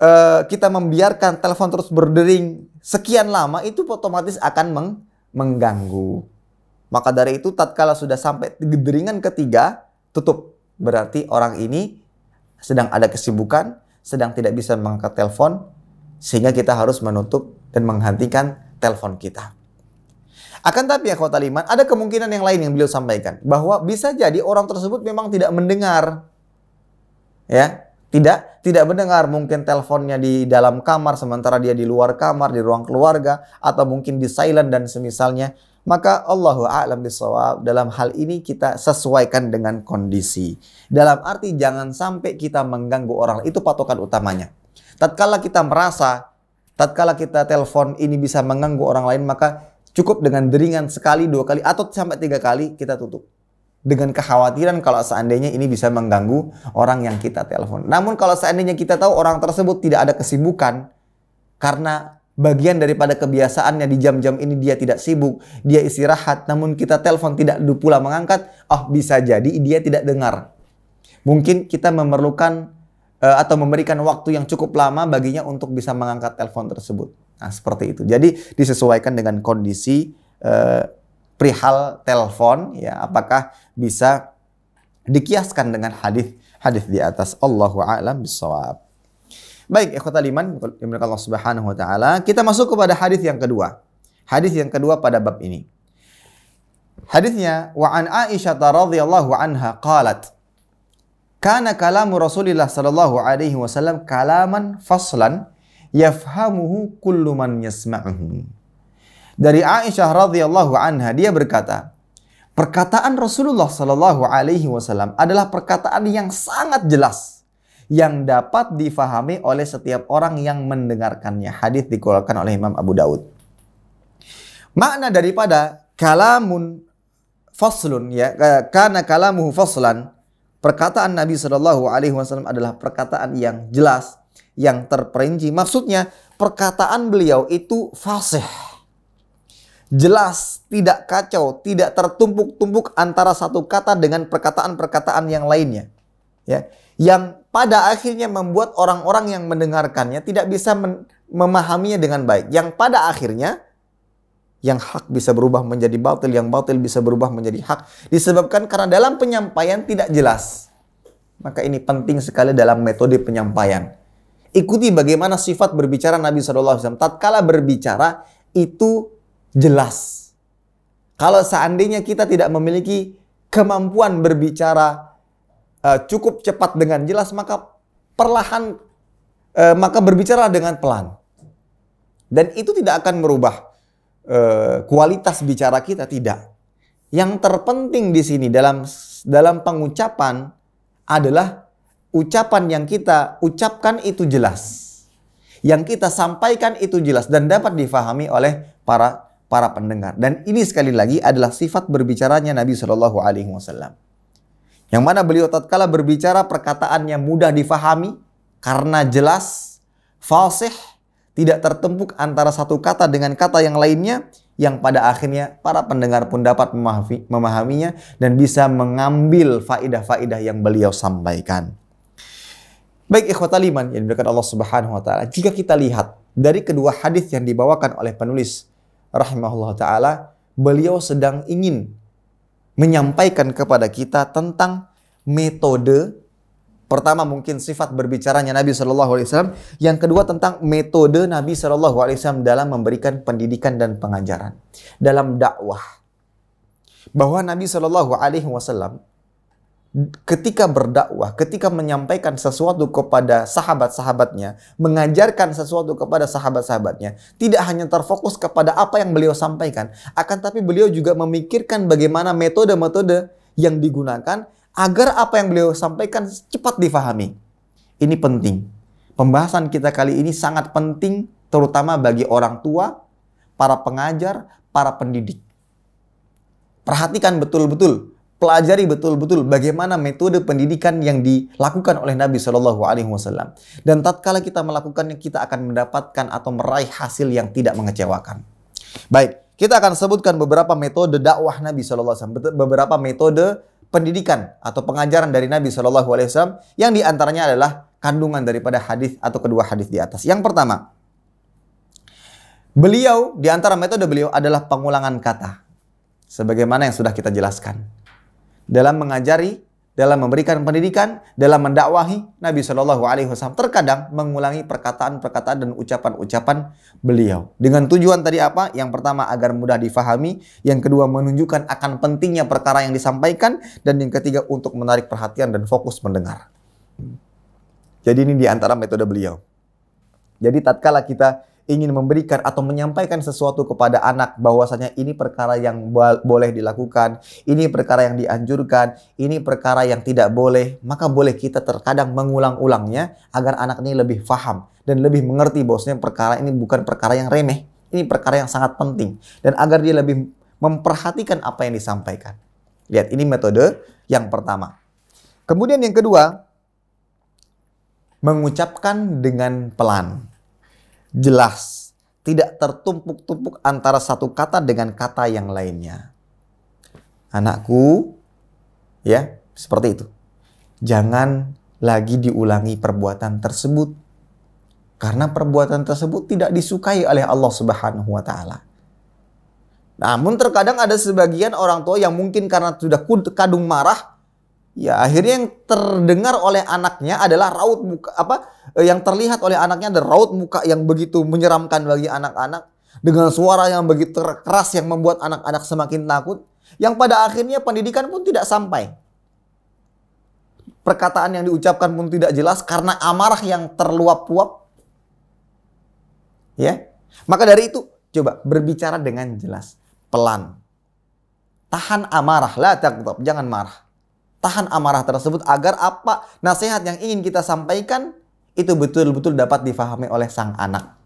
uh, kita membiarkan telepon terus berdering sekian lama itu otomatis akan meng mengganggu. Maka dari itu tatkala sudah sampai gederingan ketiga tutup. Berarti orang ini sedang ada kesibukan, sedang tidak bisa mengangkat telepon sehingga kita harus menutup dan menghentikan telepon kita. Akan tapi ya kota liman, ada kemungkinan yang lain yang beliau sampaikan. Bahwa bisa jadi orang tersebut memang tidak mendengar ya tidak tidak mendengar mungkin teleponnya di dalam kamar sementara dia di luar kamar di ruang keluarga atau mungkin di silent dan semisalnya maka Allahu a'lam bisawab dalam hal ini kita sesuaikan dengan kondisi. Dalam arti jangan sampai kita mengganggu orang. Itu patokan utamanya. Tatkala kita merasa, tatkala kita telepon ini bisa mengganggu orang lain, maka cukup dengan deringan sekali, dua kali, atau sampai tiga kali kita tutup dengan kekhawatiran kalau seandainya ini bisa mengganggu orang yang kita telepon. Namun kalau seandainya kita tahu orang tersebut tidak ada kesibukan karena bagian daripada kebiasaannya di jam-jam ini dia tidak sibuk, dia istirahat, namun kita telepon tidak pula mengangkat, oh bisa jadi dia tidak dengar. Mungkin kita memerlukan eh, atau memberikan waktu yang cukup lama baginya untuk bisa mengangkat telepon tersebut. Nah, seperti itu. Jadi disesuaikan dengan kondisi eh, perihal telepon ya apakah bisa dikiaskan dengan hadis hadis di atas Allahu a'lam bissawab. Baik, ikhwatal iman, Allah Subhanahu wa taala, kita masuk kepada hadis yang kedua. Hadis yang kedua pada bab ini. Hadisnya wa an Aisyah radhiyallahu anha qalat Kana kalamu Rasulillah sallallahu alaihi wasallam kalaman faslan yafhamuhu kullu man yasma'uhu dari Aisyah radhiyallahu anha dia berkata, perkataan Rasulullah shallallahu alaihi wasallam adalah perkataan yang sangat jelas yang dapat difahami oleh setiap orang yang mendengarkannya. Hadis dikeluarkan oleh Imam Abu Daud. Makna daripada kalamun faslun ya eh, karena kalamuhu faslan perkataan Nabi Shallallahu alaihi wasallam adalah perkataan yang jelas yang terperinci maksudnya perkataan beliau itu fasih jelas, tidak kacau, tidak tertumpuk-tumpuk antara satu kata dengan perkataan-perkataan yang lainnya. Ya, yang pada akhirnya membuat orang-orang yang mendengarkannya tidak bisa memahaminya dengan baik. Yang pada akhirnya yang hak bisa berubah menjadi batil, yang batil bisa berubah menjadi hak disebabkan karena dalam penyampaian tidak jelas. Maka ini penting sekali dalam metode penyampaian. Ikuti bagaimana sifat berbicara Nabi SAW. Tatkala berbicara itu jelas. Kalau seandainya kita tidak memiliki kemampuan berbicara uh, cukup cepat dengan jelas, maka perlahan uh, maka berbicara dengan pelan. Dan itu tidak akan merubah uh, kualitas bicara kita tidak. Yang terpenting di sini dalam dalam pengucapan adalah ucapan yang kita ucapkan itu jelas. Yang kita sampaikan itu jelas dan dapat difahami oleh para para pendengar. Dan ini sekali lagi adalah sifat berbicaranya Nabi Shallallahu Alaihi Wasallam. Yang mana beliau tatkala berbicara perkataannya mudah difahami karena jelas, falsih, tidak tertempuk antara satu kata dengan kata yang lainnya yang pada akhirnya para pendengar pun dapat memahaminya dan bisa mengambil faidah-faidah yang beliau sampaikan. Baik ikhwataliman yang diberikan Allah Subhanahu wa taala. Jika kita lihat dari kedua hadis yang dibawakan oleh penulis rahimahullah taala, beliau sedang ingin menyampaikan kepada kita tentang metode Pertama mungkin sifat berbicaranya Nabi Shallallahu Alaihi Wasallam. Yang kedua tentang metode Nabi Shallallahu Alaihi Wasallam dalam memberikan pendidikan dan pengajaran dalam dakwah. Bahwa Nabi Shallallahu Alaihi Wasallam ketika berdakwah, ketika menyampaikan sesuatu kepada sahabat-sahabatnya, mengajarkan sesuatu kepada sahabat-sahabatnya, tidak hanya terfokus kepada apa yang beliau sampaikan, akan tapi beliau juga memikirkan bagaimana metode-metode yang digunakan agar apa yang beliau sampaikan cepat difahami. Ini penting. Pembahasan kita kali ini sangat penting terutama bagi orang tua, para pengajar, para pendidik. Perhatikan betul-betul pelajari betul-betul bagaimana metode pendidikan yang dilakukan oleh Nabi Shallallahu Alaihi Wasallam. Dan tatkala kita melakukannya, kita akan mendapatkan atau meraih hasil yang tidak mengecewakan. Baik, kita akan sebutkan beberapa metode dakwah Nabi Shallallahu Alaihi Wasallam, beberapa metode pendidikan atau pengajaran dari Nabi Shallallahu Alaihi Wasallam yang diantaranya adalah kandungan daripada hadis atau kedua hadis di atas. Yang pertama, beliau diantara metode beliau adalah pengulangan kata, sebagaimana yang sudah kita jelaskan dalam mengajari, dalam memberikan pendidikan, dalam mendakwahi Nabi Shallallahu Alaihi Wasallam. Terkadang mengulangi perkataan-perkataan dan ucapan-ucapan beliau. Dengan tujuan tadi apa? Yang pertama agar mudah difahami, yang kedua menunjukkan akan pentingnya perkara yang disampaikan, dan yang ketiga untuk menarik perhatian dan fokus mendengar. Jadi ini diantara metode beliau. Jadi tatkala kita ingin memberikan atau menyampaikan sesuatu kepada anak bahwasanya ini perkara yang boleh dilakukan, ini perkara yang dianjurkan, ini perkara yang tidak boleh, maka boleh kita terkadang mengulang-ulangnya agar anak ini lebih paham dan lebih mengerti bahwasanya perkara ini bukan perkara yang remeh, ini perkara yang sangat penting dan agar dia lebih memperhatikan apa yang disampaikan. Lihat, ini metode yang pertama. Kemudian yang kedua, mengucapkan dengan pelan jelas, tidak tertumpuk-tumpuk antara satu kata dengan kata yang lainnya. Anakku, ya, seperti itu. Jangan lagi diulangi perbuatan tersebut karena perbuatan tersebut tidak disukai oleh Allah Subhanahu wa taala. Namun terkadang ada sebagian orang tua yang mungkin karena sudah kadung marah Ya akhirnya yang terdengar oleh anaknya adalah raut muka apa eh, yang terlihat oleh anaknya adalah raut muka yang begitu menyeramkan bagi anak-anak dengan suara yang begitu keras yang membuat anak-anak semakin takut yang pada akhirnya pendidikan pun tidak sampai. Perkataan yang diucapkan pun tidak jelas karena amarah yang terluap-luap. Ya. Maka dari itu coba berbicara dengan jelas, pelan. Tahan amarah, la taqtab, jangan marah tahan amarah tersebut agar apa nasihat yang ingin kita sampaikan itu betul-betul dapat difahami oleh sang anak.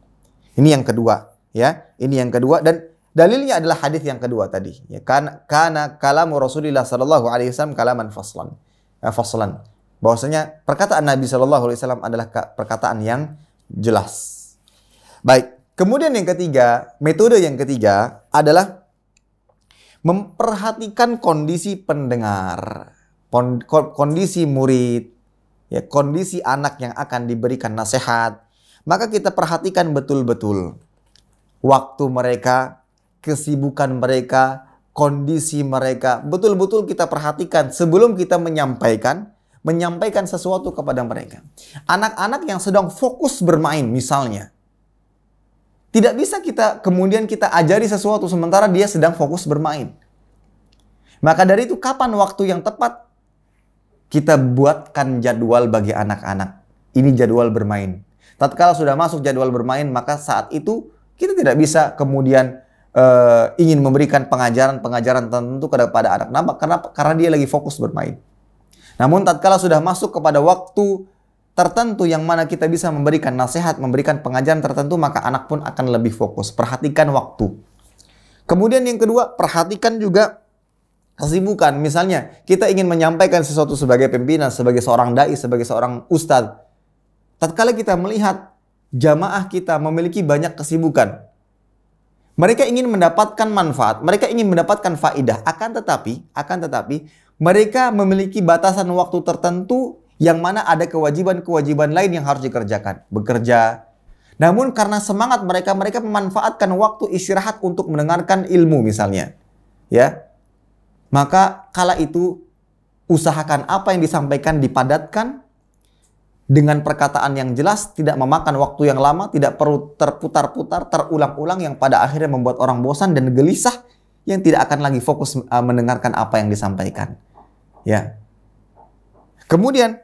Ini yang kedua, ya. Ini yang kedua dan dalilnya adalah hadis yang kedua tadi. Ya, karena karena kalamu Rasulullah Shallallahu Alaihi Wasallam kalaman faslan, eh, faslan. Bahwasanya perkataan Nabi Shallallahu Alaihi Wasallam adalah perkataan yang jelas. Baik. Kemudian yang ketiga, metode yang ketiga adalah memperhatikan kondisi pendengar kondisi murid, ya kondisi anak yang akan diberikan nasihat, maka kita perhatikan betul-betul waktu mereka, kesibukan mereka, kondisi mereka. Betul-betul kita perhatikan sebelum kita menyampaikan, menyampaikan sesuatu kepada mereka. Anak-anak yang sedang fokus bermain misalnya. Tidak bisa kita kemudian kita ajari sesuatu sementara dia sedang fokus bermain. Maka dari itu kapan waktu yang tepat kita buatkan jadwal bagi anak-anak. Ini jadwal bermain. Tatkala sudah masuk jadwal bermain, maka saat itu kita tidak bisa kemudian uh, ingin memberikan pengajaran-pengajaran tertentu kepada anak. Nampak Karena karena dia lagi fokus bermain. Namun tatkala sudah masuk kepada waktu tertentu yang mana kita bisa memberikan nasihat, memberikan pengajaran tertentu, maka anak pun akan lebih fokus. Perhatikan waktu. Kemudian yang kedua, perhatikan juga kesibukan. Misalnya, kita ingin menyampaikan sesuatu sebagai pimpinan, sebagai seorang dai, sebagai seorang ustadz. Tatkala kita melihat jamaah kita memiliki banyak kesibukan, mereka ingin mendapatkan manfaat, mereka ingin mendapatkan faidah. Akan tetapi, akan tetapi mereka memiliki batasan waktu tertentu yang mana ada kewajiban-kewajiban lain yang harus dikerjakan, bekerja. Namun karena semangat mereka, mereka memanfaatkan waktu istirahat untuk mendengarkan ilmu misalnya. Ya, maka kala itu usahakan apa yang disampaikan dipadatkan dengan perkataan yang jelas, tidak memakan waktu yang lama, tidak perlu terputar-putar, terulang-ulang yang pada akhirnya membuat orang bosan dan gelisah yang tidak akan lagi fokus e, mendengarkan apa yang disampaikan. Ya. Kemudian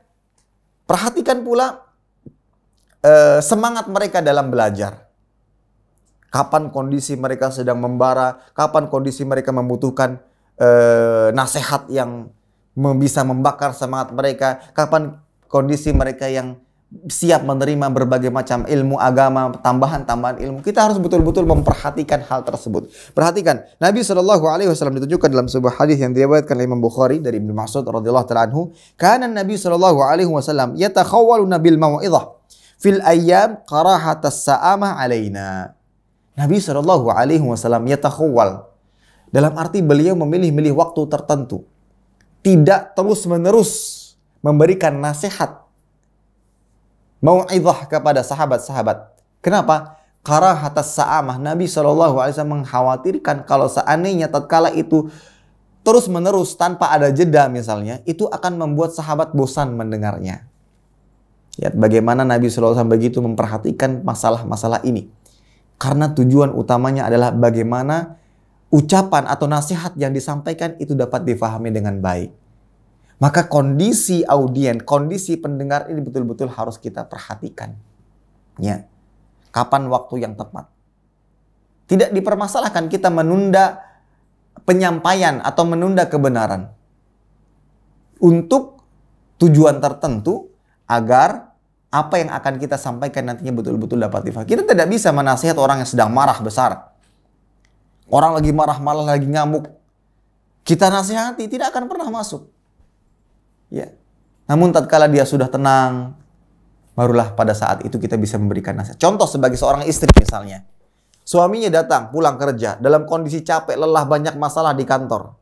perhatikan pula e, semangat mereka dalam belajar. Kapan kondisi mereka sedang membara, kapan kondisi mereka membutuhkan eh, nasihat yang bisa membakar semangat mereka, kapan kondisi mereka yang siap menerima berbagai macam ilmu agama, tambahan-tambahan ilmu. Kita harus betul-betul memperhatikan hal tersebut. Perhatikan, Nabi saw alaihi ditunjukkan dalam sebuah hadis yang diriwayatkan oleh Imam Bukhari dari Ibnu Mas'ud radhiyallahu taala anhu, "Kana Nabi saw alaihi wasallam yatakhawwalu nabil mau'izah fil ayyam as sa'amah alaina." Nabi saw alaihi wasallam yatakhawwal dalam arti beliau memilih-milih waktu tertentu. Tidak terus-menerus memberikan nasihat. Mau'idah kepada sahabat-sahabat. Kenapa? Karena atas sa'amah. Nabi SAW mengkhawatirkan kalau seandainya tatkala itu terus menerus tanpa ada jeda misalnya, itu akan membuat sahabat bosan mendengarnya. Lihat bagaimana Nabi SAW begitu memperhatikan masalah-masalah ini. Karena tujuan utamanya adalah bagaimana ucapan atau nasihat yang disampaikan itu dapat difahami dengan baik. Maka kondisi audien, kondisi pendengar ini betul-betul harus kita perhatikan. Ya. Kapan waktu yang tepat? Tidak dipermasalahkan kita menunda penyampaian atau menunda kebenaran untuk tujuan tertentu agar apa yang akan kita sampaikan nantinya betul-betul dapat difahami. Kita tidak bisa menasihat orang yang sedang marah besar Orang lagi marah malah lagi ngamuk. Kita nasihati tidak akan pernah masuk. Ya. Namun tatkala dia sudah tenang, barulah pada saat itu kita bisa memberikan nasihat. Contoh sebagai seorang istri misalnya. Suaminya datang pulang kerja dalam kondisi capek, lelah, banyak masalah di kantor.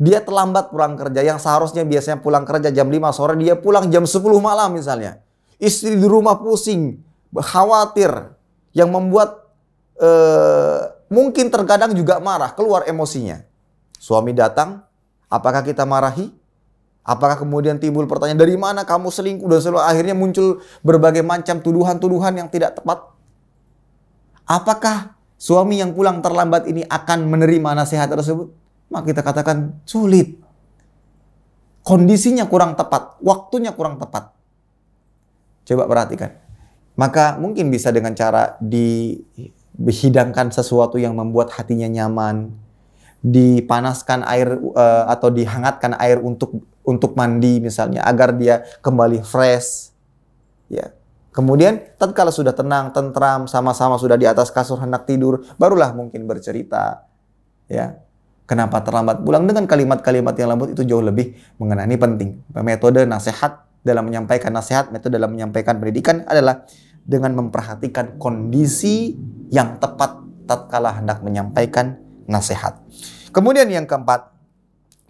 Dia terlambat pulang kerja yang seharusnya biasanya pulang kerja jam 5 sore, dia pulang jam 10 malam misalnya. Istri di rumah pusing, khawatir yang membuat eh, Mungkin terkadang juga marah, keluar emosinya. Suami datang, apakah kita marahi? Apakah kemudian timbul pertanyaan dari mana kamu selingkuh dan selalu akhirnya muncul berbagai macam tuduhan-tuduhan yang tidak tepat? Apakah suami yang pulang terlambat ini akan menerima nasihat tersebut? Maka kita katakan sulit. Kondisinya kurang tepat, waktunya kurang tepat. Coba perhatikan. Maka mungkin bisa dengan cara di dihidangkan sesuatu yang membuat hatinya nyaman, dipanaskan air uh, atau dihangatkan air untuk untuk mandi misalnya agar dia kembali fresh. Ya. Kemudian tatkala sudah tenang, tentram, sama-sama sudah di atas kasur hendak tidur, barulah mungkin bercerita. Ya. Kenapa terlambat pulang dengan kalimat-kalimat yang lembut itu jauh lebih mengenai penting. Metode nasihat dalam menyampaikan nasihat, metode dalam menyampaikan pendidikan adalah dengan memperhatikan kondisi yang tepat tatkala hendak menyampaikan nasihat. Kemudian yang keempat,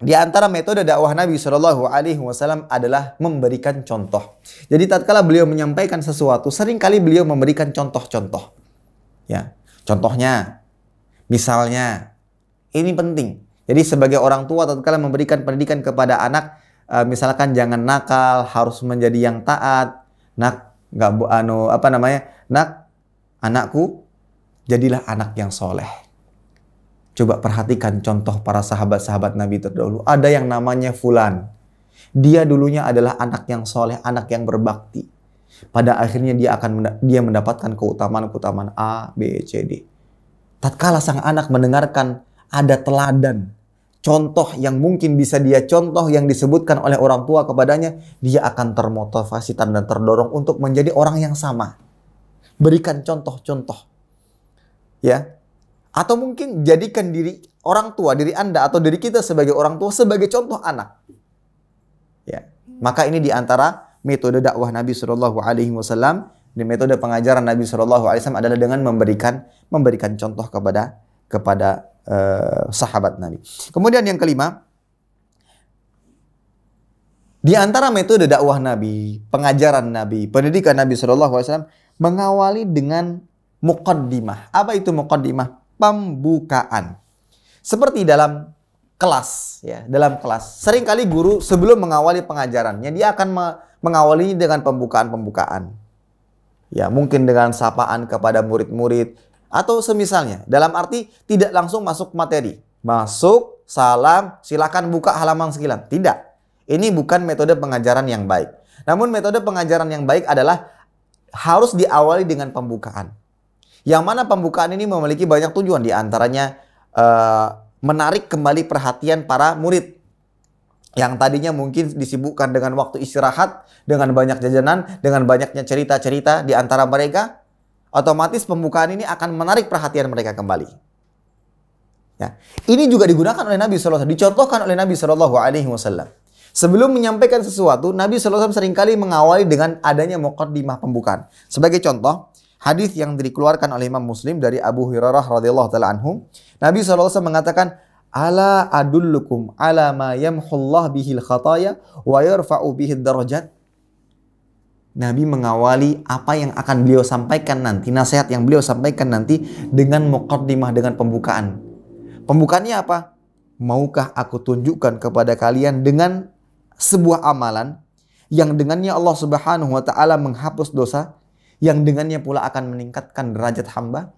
di antara metode dakwah Nabi Shallallahu Alaihi Wasallam adalah memberikan contoh. Jadi tatkala beliau menyampaikan sesuatu, seringkali beliau memberikan contoh-contoh. Ya, contohnya, misalnya, ini penting. Jadi sebagai orang tua tatkala memberikan pendidikan kepada anak, eh, misalkan jangan nakal, harus menjadi yang taat. Nah, nggak anu apa namanya nak anakku jadilah anak yang soleh coba perhatikan contoh para sahabat-sahabat Nabi terdahulu ada yang namanya Fulan dia dulunya adalah anak yang soleh anak yang berbakti pada akhirnya dia akan dia mendapatkan keutamaan-keutamaan A B C D tatkala sang anak mendengarkan ada teladan contoh yang mungkin bisa dia contoh yang disebutkan oleh orang tua kepadanya, dia akan termotivasi dan terdorong untuk menjadi orang yang sama. Berikan contoh-contoh. Ya. Atau mungkin jadikan diri orang tua, diri Anda atau diri kita sebagai orang tua sebagai contoh anak. Ya. Maka ini diantara metode dakwah Nabi Shallallahu Alaihi Wasallam di metode pengajaran Nabi Shallallahu Alaihi Wasallam adalah dengan memberikan memberikan contoh kepada kepada uh, sahabat Nabi. Kemudian yang kelima, di antara metode dakwah Nabi, pengajaran Nabi, pendidikan Nabi saw mengawali dengan mukaddimah. Apa itu mukaddimah? Pembukaan. Seperti dalam kelas, ya, dalam kelas. Seringkali guru sebelum mengawali pengajarannya dia akan mengawali dengan pembukaan-pembukaan. Ya, mungkin dengan sapaan kepada murid-murid, atau semisalnya. Dalam arti tidak langsung masuk materi. Masuk, salam, silakan buka halaman sekilan Tidak. Ini bukan metode pengajaran yang baik. Namun metode pengajaran yang baik adalah harus diawali dengan pembukaan. Yang mana pembukaan ini memiliki banyak tujuan di antaranya uh, menarik kembali perhatian para murid yang tadinya mungkin disibukkan dengan waktu istirahat, dengan banyak jajanan, dengan banyaknya cerita-cerita di antara mereka, otomatis pembukaan ini akan menarik perhatian mereka kembali. Ya. Ini juga digunakan oleh Nabi SAW, dicontohkan oleh Nabi Shallallahu Alaihi Wasallam. Sebelum menyampaikan sesuatu, Nabi SAW seringkali mengawali dengan adanya mukaddimah pembukaan. Sebagai contoh, hadis yang dikeluarkan oleh Imam Muslim dari Abu Hurairah radhiyallahu taala anhu, Nabi SAW mengatakan, "Ala adullukum ala ma yamhullah bihil khataya wa yarfa'u bihil darajat?" Nabi mengawali apa yang akan beliau sampaikan nanti, nasihat yang beliau sampaikan nanti dengan muqaddimah, dengan pembukaan. Pembukaannya apa? Maukah aku tunjukkan kepada kalian dengan sebuah amalan yang dengannya Allah Subhanahu wa taala menghapus dosa, yang dengannya pula akan meningkatkan derajat hamba?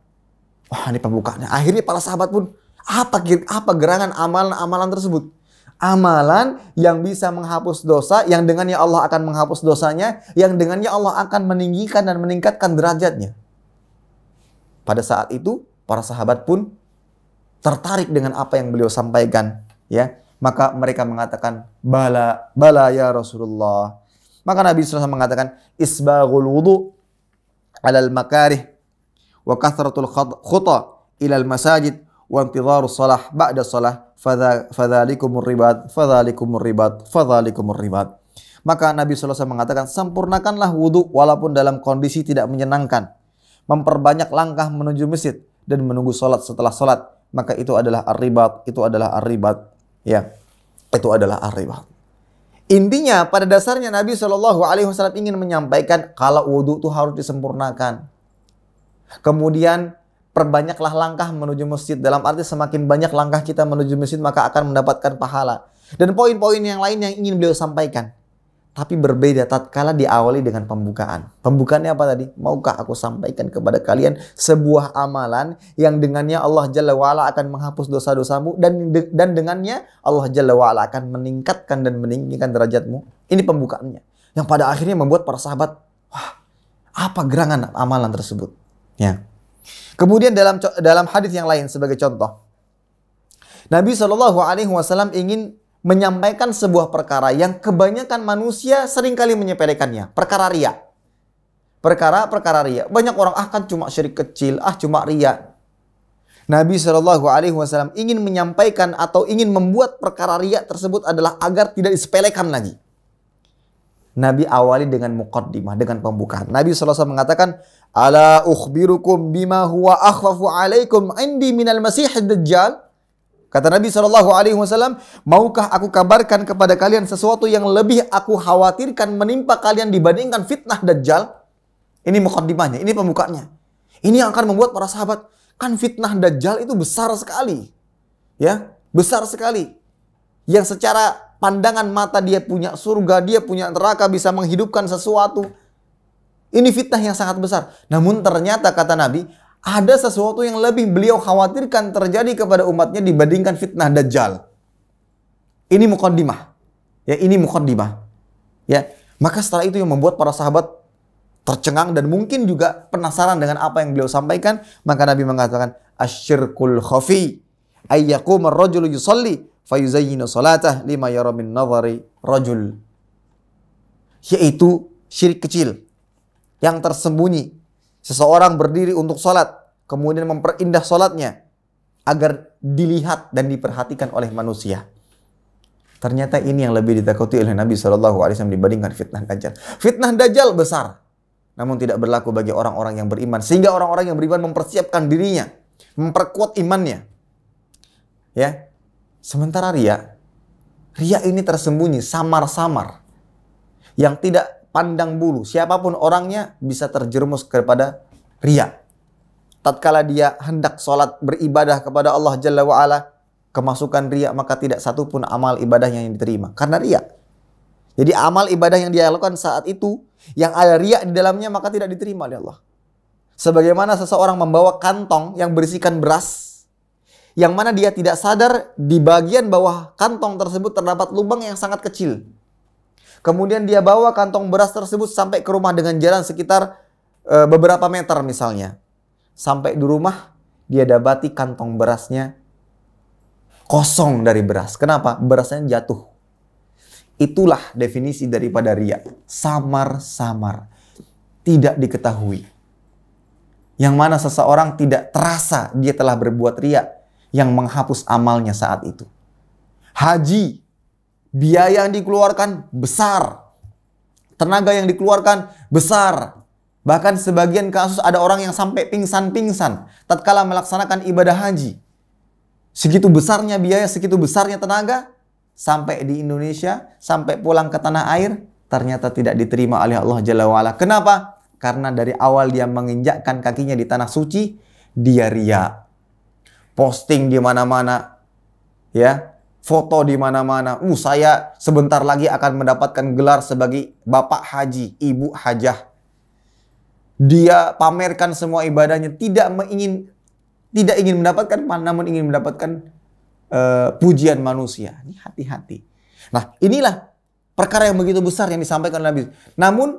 Wah, ini pembukaannya. Akhirnya para sahabat pun apa apa gerangan amalan-amalan tersebut? amalan yang bisa menghapus dosa, yang dengannya Allah akan menghapus dosanya, yang dengannya Allah akan meninggikan dan meningkatkan derajatnya. Pada saat itu, para sahabat pun tertarik dengan apa yang beliau sampaikan, ya. Maka mereka mengatakan, "Bala, bala ya Rasulullah." Maka Nabi SAW mengatakan, Isbagul wudu alal makarih wa kathratul khuta ilal masajid wa salah ba'da salah fadzalikumur ribat fadzalikumur ribat fadzalikumur ribat maka Nabi SAW mengatakan sempurnakanlah wudhu walaupun dalam kondisi tidak menyenangkan memperbanyak langkah menuju masjid dan menunggu salat setelah salat maka itu adalah arribat itu adalah arribat ya itu adalah arribat Intinya pada dasarnya Nabi Shallallahu Alaihi Wasallam ingin menyampaikan kalau wudhu itu harus disempurnakan. Kemudian perbanyaklah langkah menuju masjid. Dalam arti semakin banyak langkah kita menuju masjid maka akan mendapatkan pahala. Dan poin-poin yang lain yang ingin beliau sampaikan. Tapi berbeda tatkala diawali dengan pembukaan. Pembukaannya apa tadi? Maukah aku sampaikan kepada kalian sebuah amalan yang dengannya Allah Jalla wa'ala akan menghapus dosa-dosamu dan de dan dengannya Allah Jalla wa'ala akan meningkatkan dan meninggikan derajatmu. Ini pembukaannya. Yang pada akhirnya membuat para sahabat, wah apa gerangan amalan tersebut? Ya. Kemudian dalam dalam hadis yang lain sebagai contoh, Nabi Shallallahu Alaihi Wasallam ingin menyampaikan sebuah perkara yang kebanyakan manusia seringkali menyepelekannya, perkara ria. Perkara-perkara ria. Banyak orang ah kan cuma syirik kecil, ah cuma ria. Nabi Shallallahu Alaihi Wasallam ingin menyampaikan atau ingin membuat perkara ria tersebut adalah agar tidak disepelekan lagi. Nabi awali dengan muqaddimah, dengan pembukaan. Nabi SAW mengatakan, Ala ukhbirukum bima huwa akhfafu alaikum indi minal masih dajjal. Kata Nabi Shallallahu Alaihi Wasallam, maukah aku kabarkan kepada kalian sesuatu yang lebih aku khawatirkan menimpa kalian dibandingkan fitnah Dajjal? Ini mukaddimahnya, ini pembukanya, Ini yang akan membuat para sahabat, kan fitnah Dajjal itu besar sekali. Ya, besar sekali. Yang secara pandangan mata dia punya surga, dia punya neraka, bisa menghidupkan sesuatu. Ini fitnah yang sangat besar. Namun ternyata kata Nabi, ada sesuatu yang lebih beliau khawatirkan terjadi kepada umatnya dibandingkan fitnah Dajjal. Ini mukaddimah. Ya, ini mukaddimah. Ya, maka setelah itu yang membuat para sahabat tercengang dan mungkin juga penasaran dengan apa yang beliau sampaikan, maka Nabi mengatakan asyirkul khafi ayyakum ar-rajulu yusalli fayuzayyinu salatah lima yara min nazari rajul. Yaitu syirik kecil yang tersembunyi. Seseorang berdiri untuk salat, kemudian memperindah salatnya agar dilihat dan diperhatikan oleh manusia. Ternyata ini yang lebih ditakuti oleh Nabi Shallallahu Alaihi Wasallam dibandingkan fitnah dajjal. Fitnah dajjal besar, namun tidak berlaku bagi orang-orang yang beriman. Sehingga orang-orang yang beriman mempersiapkan dirinya, memperkuat imannya. Ya, Sementara ria, ria ini tersembunyi, samar-samar. Yang tidak pandang bulu, siapapun orangnya bisa terjerumus kepada ria. Tatkala dia hendak sholat beribadah kepada Allah Jalla wa'ala, kemasukan ria maka tidak satupun amal ibadahnya yang diterima. Karena ria. Jadi amal ibadah yang dia lakukan saat itu, yang ada ria di dalamnya maka tidak diterima oleh Allah. Sebagaimana seseorang membawa kantong yang berisikan beras, yang mana dia tidak sadar di bagian bawah kantong tersebut terdapat lubang yang sangat kecil. Kemudian dia bawa kantong beras tersebut sampai ke rumah dengan jalan sekitar e, beberapa meter misalnya. Sampai di rumah dia dapati kantong berasnya kosong dari beras. Kenapa? Berasnya jatuh. Itulah definisi daripada ria. Samar-samar. Tidak diketahui. Yang mana seseorang tidak terasa dia telah berbuat riak yang menghapus amalnya saat itu. Haji, biaya yang dikeluarkan besar. Tenaga yang dikeluarkan besar. Bahkan sebagian kasus ada orang yang sampai pingsan-pingsan tatkala melaksanakan ibadah haji. Segitu besarnya biaya, segitu besarnya tenaga, sampai di Indonesia, sampai pulang ke tanah air, ternyata tidak diterima oleh Allah Jalla wa'ala. Kenapa? Karena dari awal dia menginjakkan kakinya di tanah suci, dia riak posting di mana-mana, ya, foto di mana-mana. Uh, saya sebentar lagi akan mendapatkan gelar sebagai Bapak Haji, Ibu Hajah. Dia pamerkan semua ibadahnya, tidak ingin tidak ingin mendapatkan namun ingin mendapatkan uh, pujian manusia. Ini hati-hati. Nah, inilah perkara yang begitu besar yang disampaikan oleh Nabi. Namun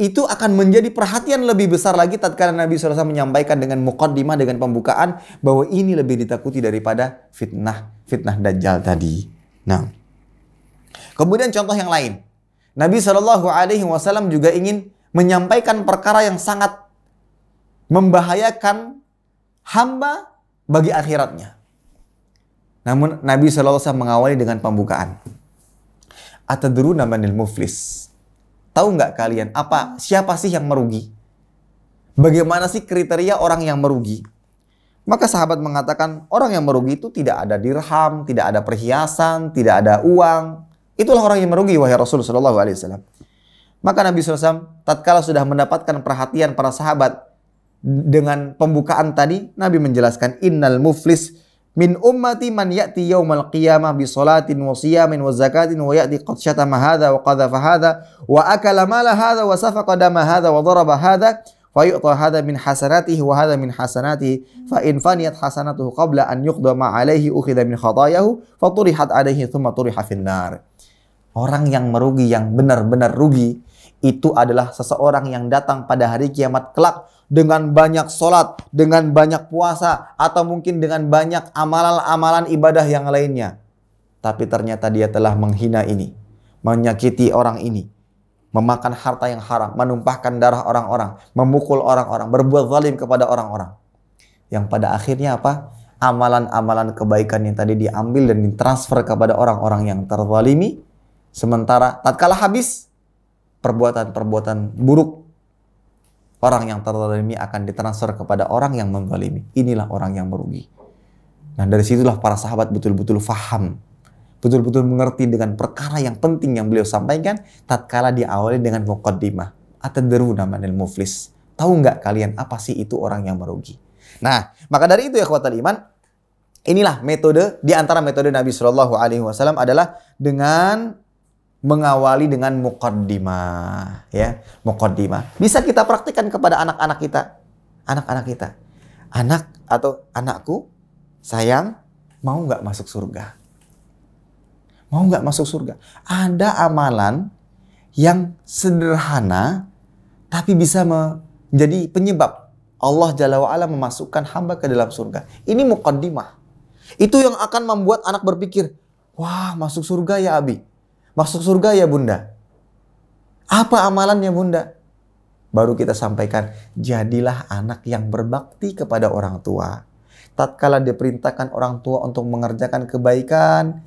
itu akan menjadi perhatian lebih besar lagi tatkala Nabi SAW menyampaikan dengan mukaddimah dengan pembukaan bahwa ini lebih ditakuti daripada fitnah fitnah dajjal tadi. Nah, kemudian contoh yang lain, Nabi Shallallahu Alaihi Wasallam juga ingin menyampaikan perkara yang sangat membahayakan hamba bagi akhiratnya. Namun Nabi Shallallahu Alaihi Wasallam mengawali dengan pembukaan. Atadru namanil muflis. Tahu nggak kalian apa siapa sih yang merugi? Bagaimana sih kriteria orang yang merugi? Maka sahabat mengatakan orang yang merugi itu tidak ada dirham, tidak ada perhiasan, tidak ada uang. Itulah orang yang merugi wahai rasulullah Shallallahu Alaihi Wasallam. Maka Nabi SAW tatkala sudah mendapatkan perhatian para sahabat dengan pembukaan tadi, Nabi menjelaskan innal muflis min ummati man ya'ti yawmal qiyamah bi salatin wa siyamin wa zakatin wa ya'ti qad syatama hadha wa qadhafa hadha wa akala mala hadha wa safaqa dama hadha wa daraba hadha fa yu'ta hadha min hasanatihi wa hadha min hasanatihi fa in faniyat hasanatuhu qabla an yuqda ma alaihi ukhidha min khatayahu fa turihat alaihi thumma turiha fin nar orang yang merugi yang benar-benar rugi itu adalah seseorang yang datang pada hari kiamat kelak dengan banyak sholat, dengan banyak puasa, atau mungkin dengan banyak amalan-amalan ibadah yang lainnya. Tapi ternyata dia telah menghina ini, menyakiti orang ini, memakan harta yang haram, menumpahkan darah orang-orang, memukul orang-orang, berbuat zalim kepada orang-orang. Yang pada akhirnya apa? Amalan-amalan kebaikan yang tadi diambil dan ditransfer kepada orang-orang yang terzalimi. Sementara tatkala habis, perbuatan-perbuatan buruk Orang yang terzalimi akan ditransfer kepada orang yang menzalimi. Inilah orang yang merugi. Nah dari situlah para sahabat betul-betul faham. Betul-betul mengerti dengan perkara yang penting yang beliau sampaikan. tatkala diawali dengan muqaddimah. Atadru namanil muflis. Tahu nggak kalian apa sih itu orang yang merugi? Nah, maka dari itu ya kuat iman, inilah metode di antara metode Nabi Shallallahu Alaihi Wasallam adalah dengan mengawali dengan mukaddimah ya mukaddimah bisa kita praktikkan kepada anak-anak kita anak-anak kita anak atau anakku sayang mau nggak masuk surga mau nggak masuk surga ada amalan yang sederhana tapi bisa menjadi penyebab Allah Jalla wa'ala memasukkan hamba ke dalam surga. Ini mukaddimah. Itu yang akan membuat anak berpikir, wah masuk surga ya Abi Masuk surga ya bunda. Apa amalannya bunda? Baru kita sampaikan, jadilah anak yang berbakti kepada orang tua. Tatkala diperintahkan orang tua untuk mengerjakan kebaikan,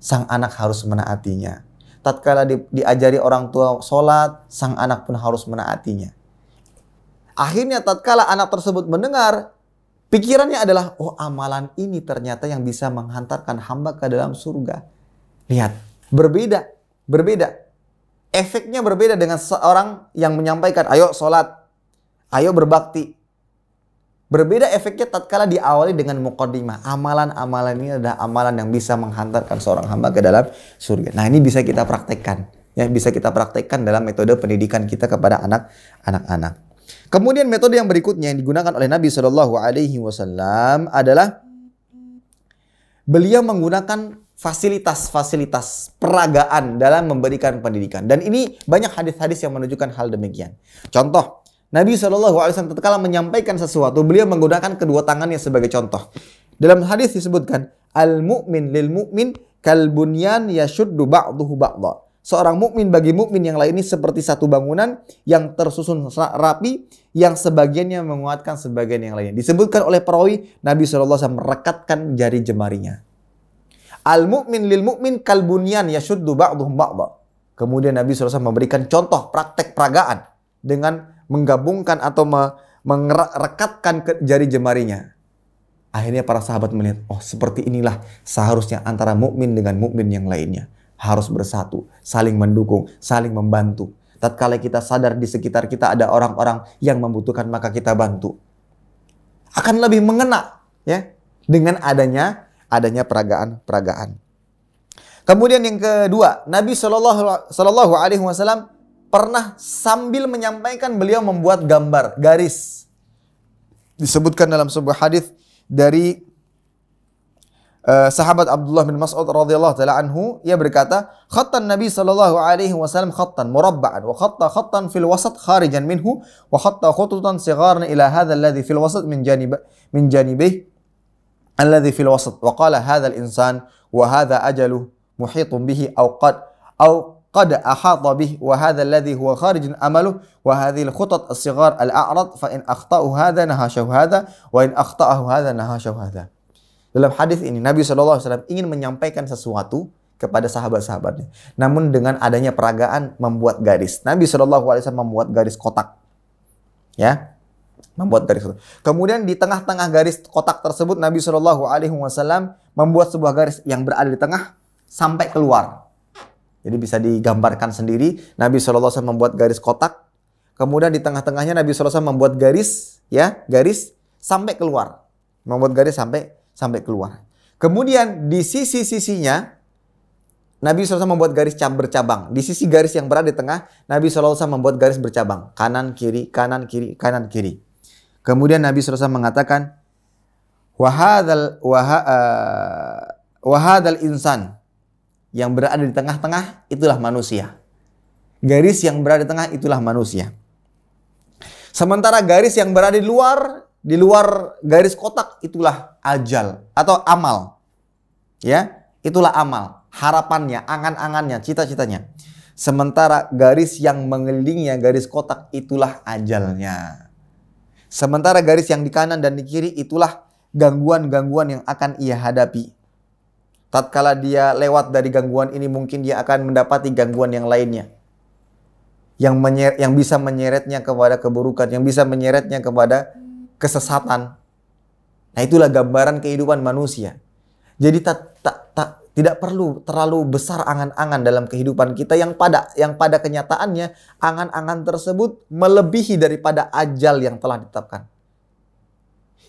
sang anak harus menaatinya. Tatkala diajari orang tua sholat, sang anak pun harus menaatinya. Akhirnya tatkala anak tersebut mendengar, pikirannya adalah, oh amalan ini ternyata yang bisa menghantarkan hamba ke dalam surga. Lihat, berbeda, berbeda. Efeknya berbeda dengan seorang yang menyampaikan, ayo sholat, ayo berbakti. Berbeda efeknya tatkala diawali dengan mukaddimah. Amalan-amalan ini adalah amalan yang bisa menghantarkan seorang hamba ke dalam surga. Nah ini bisa kita praktekkan. Ya, bisa kita praktekkan dalam metode pendidikan kita kepada anak-anak. Kemudian metode yang berikutnya yang digunakan oleh Nabi Shallallahu Alaihi Wasallam adalah beliau menggunakan fasilitas-fasilitas peragaan dalam memberikan pendidikan. Dan ini banyak hadis-hadis yang menunjukkan hal demikian. Contoh, Nabi SAW tatkala menyampaikan sesuatu, beliau menggunakan kedua tangannya sebagai contoh. Dalam hadis disebutkan, Al-mu'min lil mu'min kalbunyan yashuddu ba'duhu ba'da. Seorang mukmin bagi mukmin yang lain ini seperti satu bangunan yang tersusun rapi yang sebagiannya menguatkan sebagian yang lainnya. Disebutkan oleh perawi Nabi SAW merekatkan jari jemarinya. Al mukmin lil mukmin kal bunyan yashuddu ba'dhum ba'dha. Kemudian Nabi SAW memberikan contoh praktek peragaan dengan menggabungkan atau merekatkan ke jari jemarinya. Akhirnya para sahabat melihat, oh seperti inilah seharusnya antara mukmin dengan mukmin yang lainnya. Harus bersatu, saling mendukung, saling membantu. Tatkala kita sadar di sekitar kita ada orang-orang yang membutuhkan maka kita bantu. Akan lebih mengena ya dengan adanya adanya peragaan-peragaan. Kemudian yang kedua, Nabi Shallallahu Alaihi Wasallam pernah sambil menyampaikan beliau membuat gambar garis. Disebutkan dalam sebuah hadis dari uh, sahabat Abdullah bin Mas'ud radhiyallahu taala anhu, ia berkata, "Khattan Nabi sallallahu alaihi wasallam khattan murabba'an wa khatta khattan fil wasat kharijan minhu wa khatta khututan sigharan ila hadha alladhi fil wasat min janib min janibih alladhi fil wasat wa qala الإنسان insan wa محيط ajalu muhitun bihi aw qad aw qad ahata الذي wa خارج alladhi huwa kharijun amalu wa hadhihi al khutat as sighar al a'rad fa in akhta'u wa in akhta'ahu dalam hadis ini Nabi SAW ingin menyampaikan sesuatu kepada sahabat-sahabatnya. Namun dengan adanya peragaan membuat garis. Nabi SAW membuat garis kotak. Ya, membuat garis kotak. Kemudian di tengah-tengah garis kotak tersebut Nabi Shallallahu Alaihi Wasallam membuat sebuah garis yang berada di tengah sampai keluar. Jadi bisa digambarkan sendiri Nabi Shallallahu Alaihi Wasallam membuat garis kotak. Kemudian di tengah-tengahnya Nabi Shallallahu Alaihi Wasallam membuat garis, ya garis sampai keluar, membuat garis sampai sampai keluar. Kemudian di sisi-sisinya Nabi SAW membuat garis bercabang. Di sisi garis yang berada di tengah, Nabi SAW membuat garis bercabang. Kanan, kiri, kanan, kiri, kanan, kiri. Kemudian Nabi SAW mengatakan, wahadal uh, eh, wahadal insan yang berada di tengah-tengah itulah manusia. Garis yang berada di tengah itulah manusia. Sementara garis yang berada di luar, di luar garis kotak itulah ajal atau amal. Ya, itulah amal, harapannya, angan-angannya, cita-citanya. Sementara garis yang mengelilingnya garis kotak itulah ajalnya. Sementara garis yang di kanan dan di kiri itulah gangguan-gangguan yang akan ia hadapi. Tatkala dia lewat dari gangguan ini mungkin dia akan mendapati gangguan yang lainnya. Yang, menyer yang bisa menyeretnya kepada keburukan, yang bisa menyeretnya kepada kesesatan. Nah itulah gambaran kehidupan manusia. Jadi tak, tak, tidak perlu terlalu besar angan-angan dalam kehidupan kita yang pada yang pada kenyataannya angan-angan tersebut melebihi daripada ajal yang telah ditetapkan.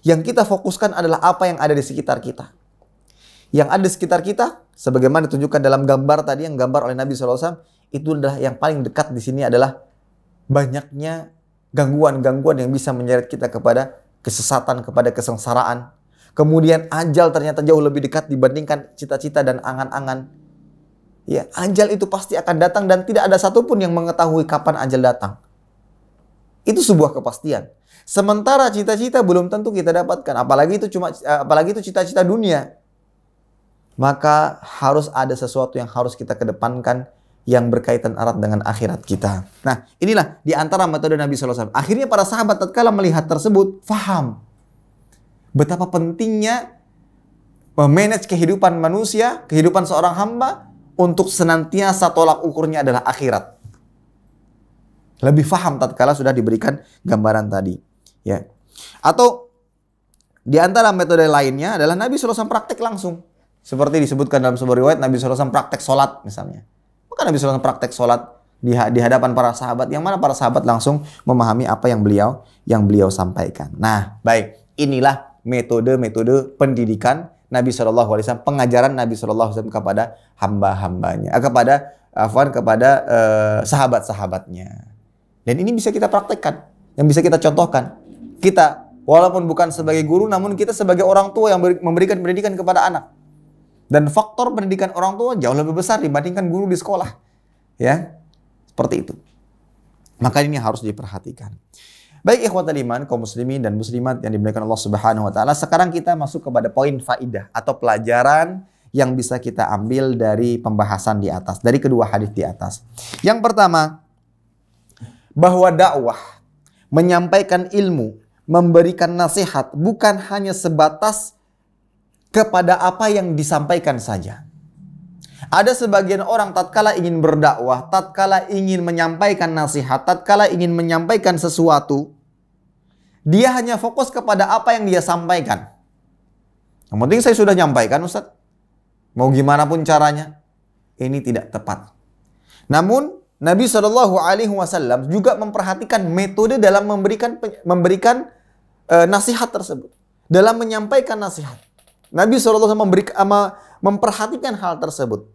Yang kita fokuskan adalah apa yang ada di sekitar kita. Yang ada di sekitar kita, sebagaimana ditunjukkan dalam gambar tadi yang gambar oleh Nabi SAW, itu adalah yang paling dekat di sini adalah banyaknya gangguan-gangguan yang bisa menyeret kita kepada kesesatan, kepada kesengsaraan, Kemudian ajal ternyata jauh lebih dekat dibandingkan cita-cita dan angan-angan. Ya, ajal itu pasti akan datang dan tidak ada satupun yang mengetahui kapan ajal datang. Itu sebuah kepastian. Sementara cita-cita belum tentu kita dapatkan, apalagi itu cuma apalagi itu cita-cita dunia. Maka harus ada sesuatu yang harus kita kedepankan yang berkaitan erat dengan akhirat kita. Nah, inilah di antara metode Nabi SAW. Akhirnya para sahabat tatkala melihat tersebut, faham betapa pentingnya memanage eh, kehidupan manusia, kehidupan seorang hamba untuk senantiasa tolak ukurnya adalah akhirat. Lebih faham tatkala sudah diberikan gambaran tadi, ya. Atau di antara metode lainnya adalah Nabi SAW praktek langsung. Seperti disebutkan dalam sebuah riwayat, Nabi SAW praktek sholat misalnya. Maka Nabi SAW praktek sholat di, di hadapan para sahabat, yang mana para sahabat langsung memahami apa yang beliau yang beliau sampaikan. Nah, baik, inilah metode-metode pendidikan Nabi Shallallahu Alaihi Wasallam, pengajaran Nabi Shallallahu Alaihi Wasallam kepada hamba-hambanya, eh, kepada afwan kepada eh, sahabat-sahabatnya. Dan ini bisa kita praktekkan, yang bisa kita contohkan. Kita walaupun bukan sebagai guru, namun kita sebagai orang tua yang memberikan pendidikan kepada anak. Dan faktor pendidikan orang tua jauh lebih besar dibandingkan guru di sekolah, ya seperti itu. Maka ini harus diperhatikan. Baik ikhwat iman, kaum muslimin dan muslimat yang dimuliakan Allah Subhanahu wa taala, sekarang kita masuk kepada poin faidah atau pelajaran yang bisa kita ambil dari pembahasan di atas, dari kedua hadis di atas. Yang pertama, bahwa dakwah menyampaikan ilmu, memberikan nasihat bukan hanya sebatas kepada apa yang disampaikan saja. Ada sebagian orang tatkala ingin berdakwah, tatkala ingin menyampaikan nasihat, tatkala ingin menyampaikan sesuatu, dia hanya fokus kepada apa yang dia sampaikan. Yang penting saya sudah nyampaikan Ustaz. Mau gimana pun caranya, ini tidak tepat. Namun Nabi Shallallahu Alaihi Wasallam juga memperhatikan metode dalam memberikan memberikan e, nasihat tersebut, dalam menyampaikan nasihat. Nabi Shallallahu Alaihi Wasallam memperhatikan hal tersebut.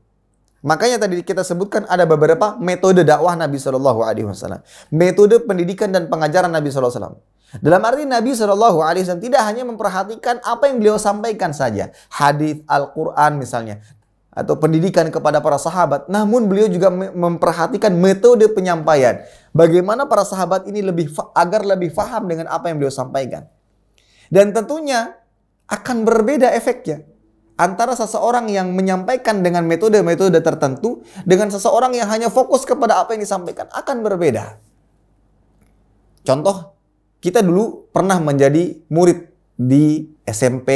Makanya tadi kita sebutkan ada beberapa metode dakwah Nabi Shallallahu Alaihi Wasallam, metode pendidikan dan pengajaran Nabi Shallallahu Alaihi Wasallam. Dalam arti Nabi Shallallahu Alaihi Wasallam tidak hanya memperhatikan apa yang beliau sampaikan saja, hadis Al-Quran misalnya, atau pendidikan kepada para sahabat, namun beliau juga memperhatikan metode penyampaian. Bagaimana para sahabat ini lebih agar lebih faham dengan apa yang beliau sampaikan. Dan tentunya akan berbeda efeknya antara seseorang yang menyampaikan dengan metode-metode tertentu dengan seseorang yang hanya fokus kepada apa yang disampaikan akan berbeda. Contoh, kita dulu pernah menjadi murid di SMP,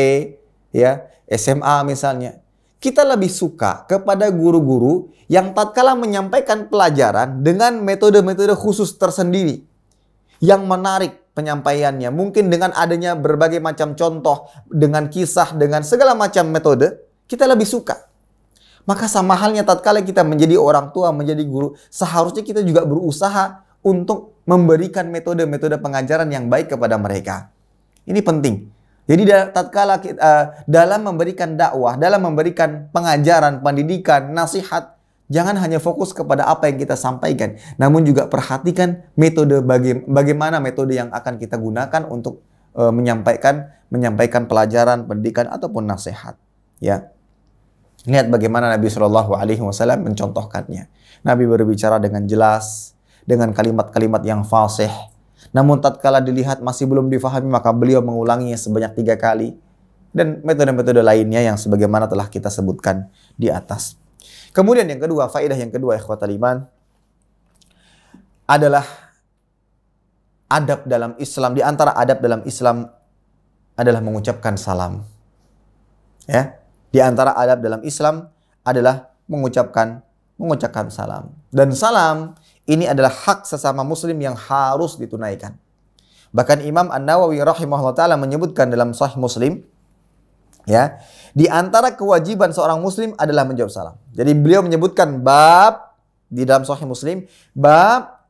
ya, SMA misalnya. Kita lebih suka kepada guru-guru yang tatkala menyampaikan pelajaran dengan metode-metode khusus tersendiri yang menarik, penyampaiannya. Mungkin dengan adanya berbagai macam contoh, dengan kisah, dengan segala macam metode, kita lebih suka. Maka sama halnya tatkala kita menjadi orang tua, menjadi guru, seharusnya kita juga berusaha untuk memberikan metode-metode pengajaran yang baik kepada mereka. Ini penting. Jadi tatkala kita, eh, dalam memberikan dakwah, dalam memberikan pengajaran, pendidikan, nasihat, Jangan hanya fokus kepada apa yang kita sampaikan, namun juga perhatikan metode baga bagaimana metode yang akan kita gunakan untuk e, menyampaikan menyampaikan pelajaran, pendidikan ataupun nasihat, ya. Lihat bagaimana Nabi Shallallahu alaihi wasallam mencontohkannya. Nabi berbicara dengan jelas, dengan kalimat-kalimat yang fasih. Namun tatkala dilihat masih belum difahami, maka beliau mengulanginya sebanyak tiga kali dan metode-metode lainnya yang sebagaimana telah kita sebutkan di atas. Kemudian yang kedua, faedah yang kedua ikhwat iman adalah adab dalam Islam. Di antara adab dalam Islam adalah mengucapkan salam. Ya, di antara adab dalam Islam adalah mengucapkan mengucapkan salam. Dan salam ini adalah hak sesama muslim yang harus ditunaikan. Bahkan Imam An-Nawawi rahimahullah taala menyebutkan dalam Sahih Muslim ya, di antara kewajiban seorang muslim adalah menjawab salam. Jadi beliau menyebutkan bab di dalam Sahih Muslim, bab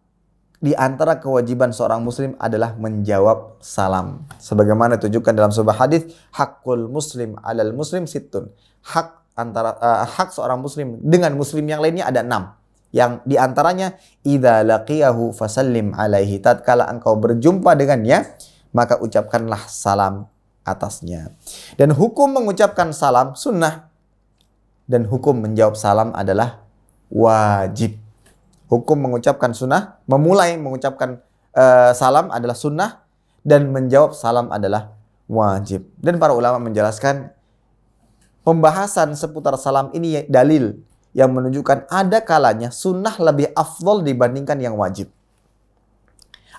di antara kewajiban seorang muslim adalah menjawab salam. Sebagaimana ditunjukkan dalam sebuah hadis, hakul muslim alal muslim situn. Hak antara uh, hak seorang muslim dengan muslim yang lainnya ada enam. Yang diantaranya, idza laqiyahu fasallim alaihi. Tatkala engkau berjumpa dengannya, maka ucapkanlah salam atasnya. Dan hukum mengucapkan salam sunnah. Dan hukum menjawab salam adalah wajib. Hukum mengucapkan sunnah, memulai mengucapkan uh, salam adalah sunnah. Dan menjawab salam adalah wajib. Dan para ulama menjelaskan pembahasan seputar salam ini dalil yang menunjukkan ada kalanya sunnah lebih afdol dibandingkan yang wajib.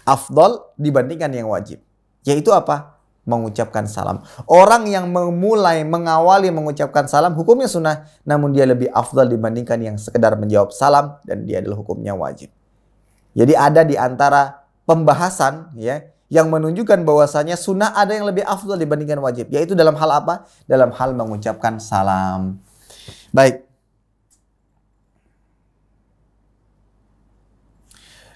Afdol dibandingkan yang wajib. Yaitu apa? mengucapkan salam. Orang yang memulai mengawali mengucapkan salam hukumnya sunnah namun dia lebih afdal dibandingkan yang sekedar menjawab salam dan dia adalah hukumnya wajib. Jadi ada di antara pembahasan ya yang menunjukkan bahwasanya sunnah ada yang lebih afdal dibandingkan wajib yaitu dalam hal apa? Dalam hal mengucapkan salam. Baik.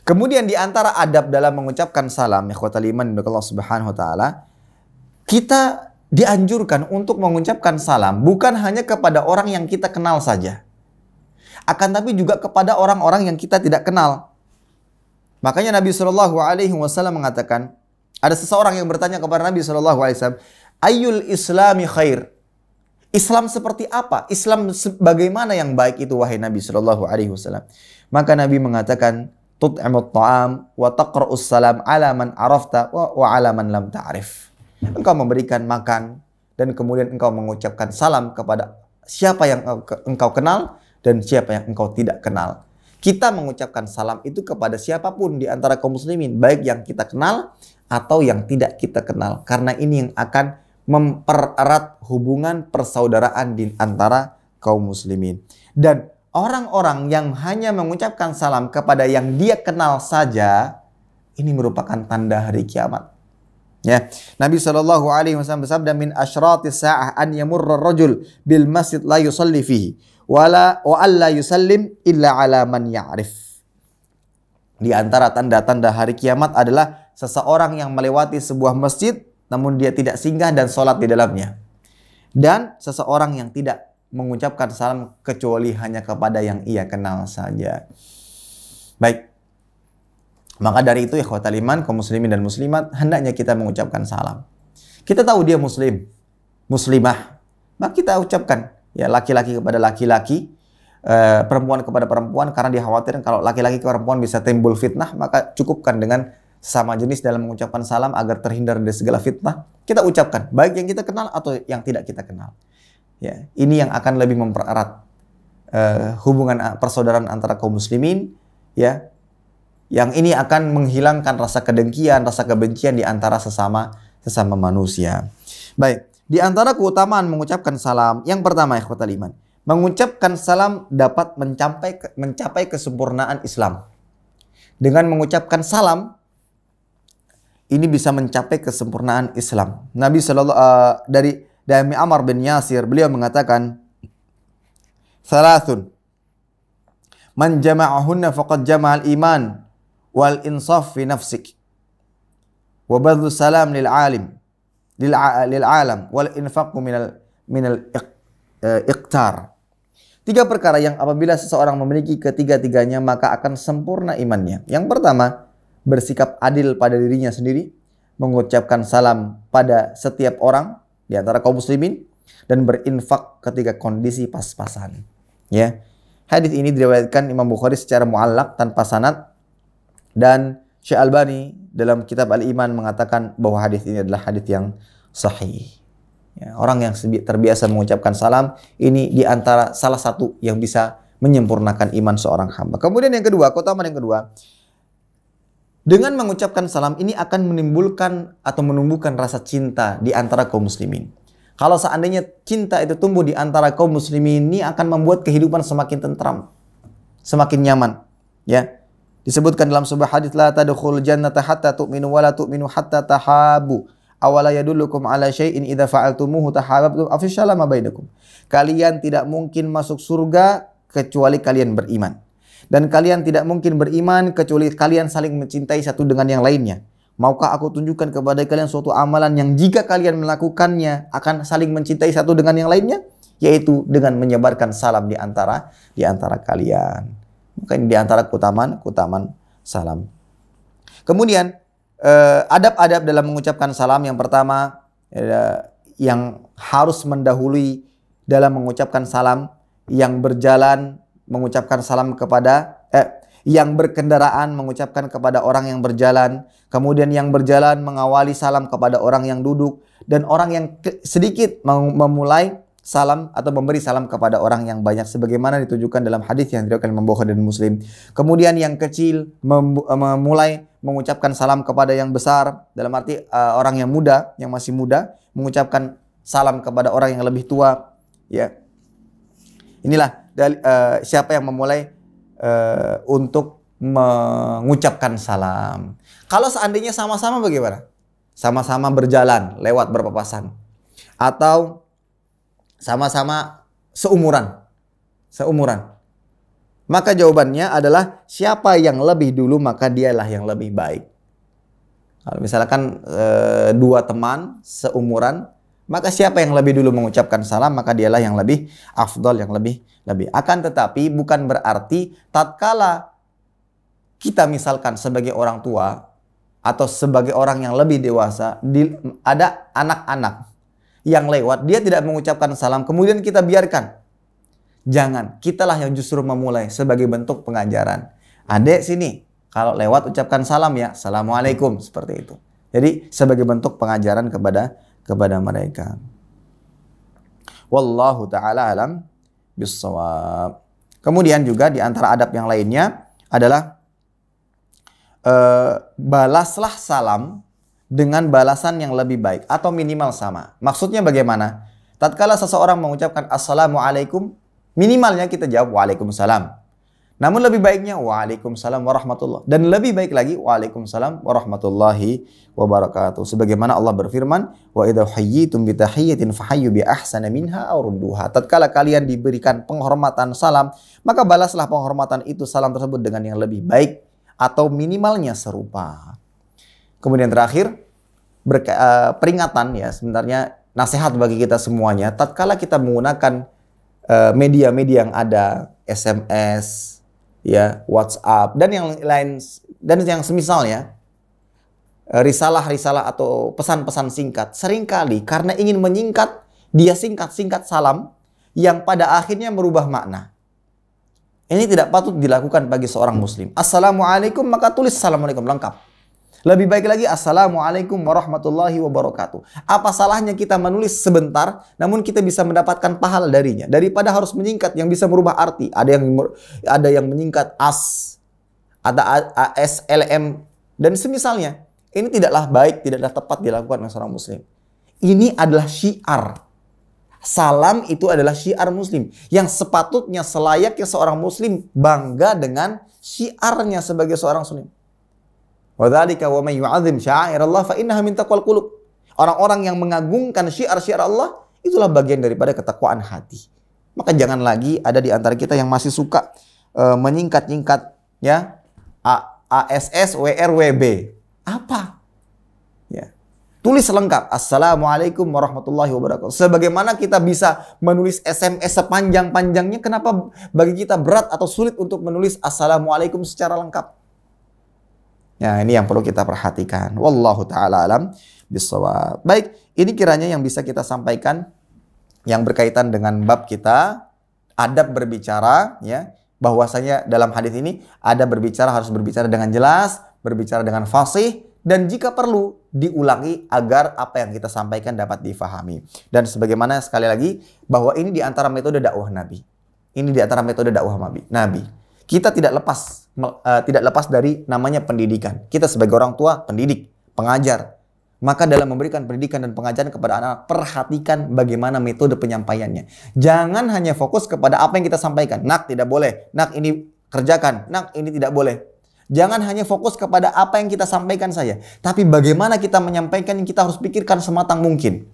Kemudian di antara adab dalam mengucapkan salam, ikhwatal Allah Subhanahu wa taala, kita dianjurkan untuk mengucapkan salam bukan hanya kepada orang yang kita kenal saja. Akan tapi juga kepada orang-orang yang kita tidak kenal. Makanya Nabi Shallallahu Alaihi Wasallam mengatakan, ada seseorang yang bertanya kepada Nabi Shallallahu Alaihi Wasallam, ayul Islami khair. Islam seperti apa? Islam bagaimana yang baik itu wahai Nabi Shallallahu Alaihi Wasallam? Maka Nabi mengatakan, tut'amut ta'am wa taqra'us salam ala man arafta wa, wa ala man lam ta'rif. Ta Engkau memberikan makan dan kemudian engkau mengucapkan salam kepada siapa yang eh, engkau kenal dan siapa yang engkau tidak kenal. Kita mengucapkan salam itu kepada siapapun di antara kaum muslimin, baik yang kita kenal atau yang tidak kita kenal. Karena ini yang akan mempererat hubungan persaudaraan di antara kaum muslimin. Dan orang-orang yang hanya mengucapkan salam kepada yang dia kenal saja, ini merupakan tanda hari kiamat Ya, Nabi Shallallahu Alaihi Wasallam bersabda min asyratis sa'ah an yamurra rajul bil masjid la yusalli fihi wala wa alla yusallim illa ala man ya'rif. Di antara tanda-tanda hari kiamat adalah seseorang yang melewati sebuah masjid namun dia tidak singgah dan sholat di dalamnya. Dan seseorang yang tidak mengucapkan salam kecuali hanya kepada yang ia kenal saja. Baik, maka dari itu ikhwat aliman, kaum muslimin dan muslimat, hendaknya kita mengucapkan salam. Kita tahu dia muslim, muslimah. Maka kita ucapkan ya laki-laki kepada laki-laki, e, perempuan kepada perempuan karena dikhawatirkan kalau laki-laki ke perempuan bisa timbul fitnah, maka cukupkan dengan sama jenis dalam mengucapkan salam agar terhindar dari segala fitnah. Kita ucapkan baik yang kita kenal atau yang tidak kita kenal. Ya, ini yang akan lebih mempererat e, hubungan eh, persaudaraan antara kaum muslimin ya yang ini akan menghilangkan rasa kedengkian, rasa kebencian di antara sesama sesama manusia. Baik, di antara keutamaan mengucapkan salam, yang pertama ikhwat iman, mengucapkan salam dapat mencapai mencapai kesempurnaan Islam. Dengan mengucapkan salam ini bisa mencapai kesempurnaan Islam. Nabi sallallahu uh, dari dari Amar bin Yasir beliau mengatakan Salatun man jama'ahunna faqad jama'al iman wal insaf fi nafsik wa badlu salam lil alim lil, lil alam wal min al iq, eh, iqtar tiga perkara yang apabila seseorang memiliki ketiga-tiganya maka akan sempurna imannya yang pertama bersikap adil pada dirinya sendiri mengucapkan salam pada setiap orang di antara kaum muslimin dan berinfak ketika kondisi pas-pasan ya Hadis ini diriwayatkan Imam Bukhari secara muallak tanpa sanad dan Syekh Albani dalam kitab Al-Iman mengatakan bahwa hadis ini adalah hadis yang sahih. Ya, orang yang terbiasa mengucapkan salam ini di antara salah satu yang bisa menyempurnakan iman seorang hamba. Kemudian yang kedua, kota yang kedua, dengan mengucapkan salam ini akan menimbulkan atau menumbuhkan rasa cinta di antara kaum muslimin. Kalau seandainya cinta itu tumbuh di antara kaum muslimin ini akan membuat kehidupan semakin tentram, semakin nyaman, ya Disebutkan dalam sebuah hadis la tadkhul jannata hatta tu'minu wa la tu'minu hatta tahabu. Awala yadullukum ala syai'in idza fa'altumuhu tahabbtum afishalama bainakum. Kalian tidak mungkin masuk surga kecuali kalian beriman. Dan kalian tidak mungkin beriman kecuali kalian saling mencintai satu dengan yang lainnya. Maukah aku tunjukkan kepada kalian suatu amalan yang jika kalian melakukannya akan saling mencintai satu dengan yang lainnya? Yaitu dengan menyebarkan salam di antara di antara kalian. Mungkin di antara kutaman, kutaman salam. Kemudian eh, adab-adab dalam mengucapkan salam yang pertama eh, yang harus mendahului dalam mengucapkan salam yang berjalan mengucapkan salam kepada eh yang berkendaraan mengucapkan kepada orang yang berjalan, kemudian yang berjalan mengawali salam kepada orang yang duduk dan orang yang sedikit memulai salam atau memberi salam kepada orang yang banyak sebagaimana ditunjukkan dalam hadis yang diriwayatkan Imam Bukhari dan Muslim. Kemudian yang kecil eh, memulai mengucapkan salam kepada yang besar dalam arti uh, orang yang muda, yang masih muda mengucapkan salam kepada orang yang lebih tua ya. Inilah uh, siapa yang memulai uh, untuk mengucapkan salam. Kalau seandainya sama-sama bagaimana? Sama-sama berjalan lewat berpapasan atau sama-sama seumuran. Seumuran. Maka jawabannya adalah siapa yang lebih dulu maka dialah yang lebih baik. Kalau misalkan e, dua teman seumuran, maka siapa yang lebih dulu mengucapkan salam maka dialah yang lebih afdol, yang lebih lebih. Akan tetapi bukan berarti tatkala kita misalkan sebagai orang tua atau sebagai orang yang lebih dewasa di, ada anak-anak yang lewat, dia tidak mengucapkan salam, kemudian kita biarkan. Jangan, kitalah yang justru memulai sebagai bentuk pengajaran. Adek sini, kalau lewat ucapkan salam ya, Assalamualaikum, seperti itu. Jadi sebagai bentuk pengajaran kepada kepada mereka. Wallahu ta'ala alam bisawab. Kemudian juga di antara adab yang lainnya adalah uh, balaslah salam dengan balasan yang lebih baik atau minimal sama. Maksudnya bagaimana? Tatkala seseorang mengucapkan assalamualaikum, minimalnya kita jawab waalaikumsalam. Namun lebih baiknya waalaikumsalam warahmatullah dan lebih baik lagi waalaikumsalam warahmatullahi wabarakatuh. Sebagaimana Allah berfirman, wa idza hayyitum bi fahayyu bi ahsana minha aw Tatkala kalian diberikan penghormatan salam, maka balaslah penghormatan itu salam tersebut dengan yang lebih baik atau minimalnya serupa. Kemudian terakhir, berka, uh, peringatan ya sebenarnya nasihat bagi kita semuanya. Tatkala kita menggunakan eh, media-media uh, yang ada, SMS, ya WhatsApp dan yang lain dan yang semisalnya eh, risalah-risalah atau pesan-pesan singkat seringkali karena ingin menyingkat dia singkat-singkat salam yang pada akhirnya merubah makna. Ini tidak patut dilakukan bagi seorang muslim. Assalamualaikum maka tulis assalamualaikum lengkap. Lebih baik lagi Assalamualaikum warahmatullahi wabarakatuh. Apa salahnya kita menulis sebentar namun kita bisa mendapatkan pahala darinya daripada harus menyingkat yang bisa merubah arti. Ada yang ada yang menyingkat as ada aslm dan semisalnya. Ini tidaklah baik, tidaklah tepat dilakukan oleh seorang muslim. Ini adalah syiar. Salam itu adalah syiar muslim yang sepatutnya selayaknya seorang muslim bangga dengan syiarnya sebagai seorang muslim. Wadzalika wa may syair Allah fa innaha min taqwal qulub. Orang-orang yang mengagungkan syiar-syiar Allah itulah bagian daripada ketakwaan hati. Maka jangan lagi ada di antara kita yang masih suka e, uh, menyingkat-nyingkat ya A, w b Apa? Ya. Tulis lengkap. Assalamualaikum warahmatullahi wabarakatuh. Sebagaimana kita bisa menulis SMS sepanjang-panjangnya, kenapa bagi kita berat atau sulit untuk menulis Assalamualaikum secara lengkap? Ya, ini yang perlu kita perhatikan. Wallahu taala alam bisawab. Baik, ini kiranya yang bisa kita sampaikan yang berkaitan dengan bab kita adab berbicara ya bahwasanya dalam hadis ini ada berbicara harus berbicara dengan jelas, berbicara dengan fasih dan jika perlu diulangi agar apa yang kita sampaikan dapat difahami. Dan sebagaimana sekali lagi bahwa ini di antara metode dakwah Nabi. Ini di antara metode dakwah Nabi. Nabi kita tidak lepas uh, tidak lepas dari namanya pendidikan. Kita sebagai orang tua pendidik, pengajar. Maka dalam memberikan pendidikan dan pengajaran kepada anak, perhatikan bagaimana metode penyampaiannya. Jangan hanya fokus kepada apa yang kita sampaikan. Nak tidak boleh, nak ini kerjakan, nak ini tidak boleh. Jangan hanya fokus kepada apa yang kita sampaikan saja, tapi bagaimana kita menyampaikan yang kita harus pikirkan sematang mungkin.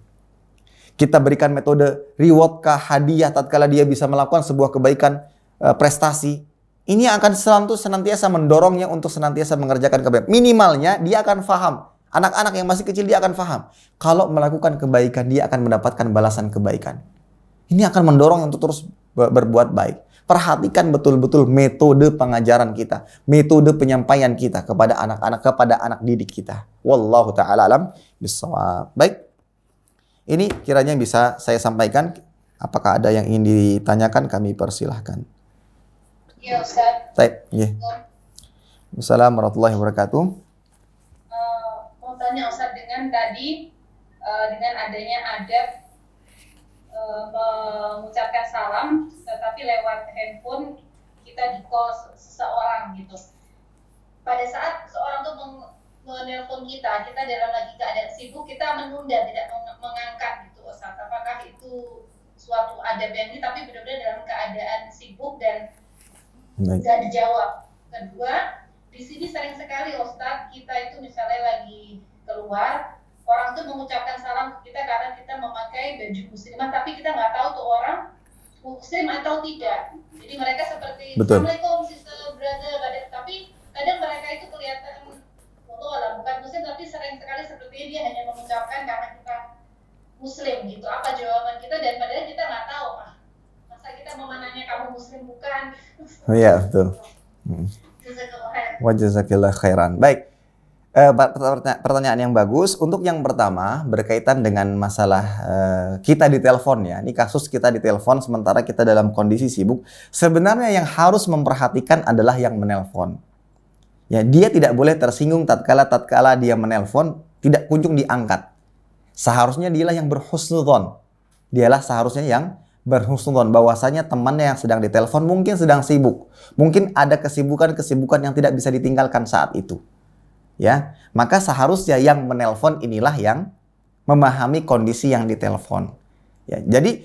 Kita berikan metode reward kah, hadiah tatkala dia bisa melakukan sebuah kebaikan, eh, prestasi, ini akan selalu senantiasa mendorongnya untuk senantiasa mengerjakan kebaikan. Minimalnya dia akan faham. Anak-anak yang masih kecil dia akan faham. Kalau melakukan kebaikan dia akan mendapatkan balasan kebaikan. Ini akan mendorong untuk terus berbuat baik. Perhatikan betul-betul metode pengajaran kita, metode penyampaian kita kepada anak-anak, kepada anak didik kita. Wallahu taala alam Baik. Ini kiranya bisa saya sampaikan. Apakah ada yang ingin ditanyakan? Kami persilahkan. Ya Ustaz. Baik. iya. Assalamualaikum warahmatullahi wabarakatuh. Uh, mau tanya Ustaz dengan tadi uh, dengan adanya adab eh, mengucapkan salam tetapi lewat handphone kita di call seseorang gitu. Pada saat seorang tuh menelpon kita, kita dalam lagi keadaan sibuk, kita menunda, tidak mengangkat gitu Ustaz. Apakah itu suatu adab yang ini tapi benar-benar dalam keadaan sibuk dan nggak dijawab kedua di sini sering sekali Ustadz kita itu misalnya lagi keluar orang tuh mengucapkan salam ke kita karena kita memakai baju muslimah tapi kita nggak tahu tuh orang muslim atau tidak jadi mereka seperti Betul. assalamualaikum sister brother kadang, tapi kadang mereka itu kelihatan foto lah bukan muslim tapi sering sekali seperti dia hanya mengucapkan karena kita muslim gitu apa jawaban kita dan padahal kita nggak tahu kita mau kamu muslim bukan. Oh iya, betul. wajah hmm. jazakallah khairan. Baik. Eh, pertanyaan yang bagus untuk yang pertama berkaitan dengan masalah eh, kita di telepon ya. Ini kasus kita di telepon sementara kita dalam kondisi sibuk. Sebenarnya yang harus memperhatikan adalah yang menelpon. Ya, dia tidak boleh tersinggung tatkala tatkala dia menelpon tidak kunjung diangkat. Seharusnya dialah yang berhusnudon Dialah seharusnya yang berhusnudon bahwasanya temannya yang sedang ditelepon mungkin sedang sibuk. Mungkin ada kesibukan-kesibukan yang tidak bisa ditinggalkan saat itu. Ya, maka seharusnya yang menelpon inilah yang memahami kondisi yang ditelepon. Ya, jadi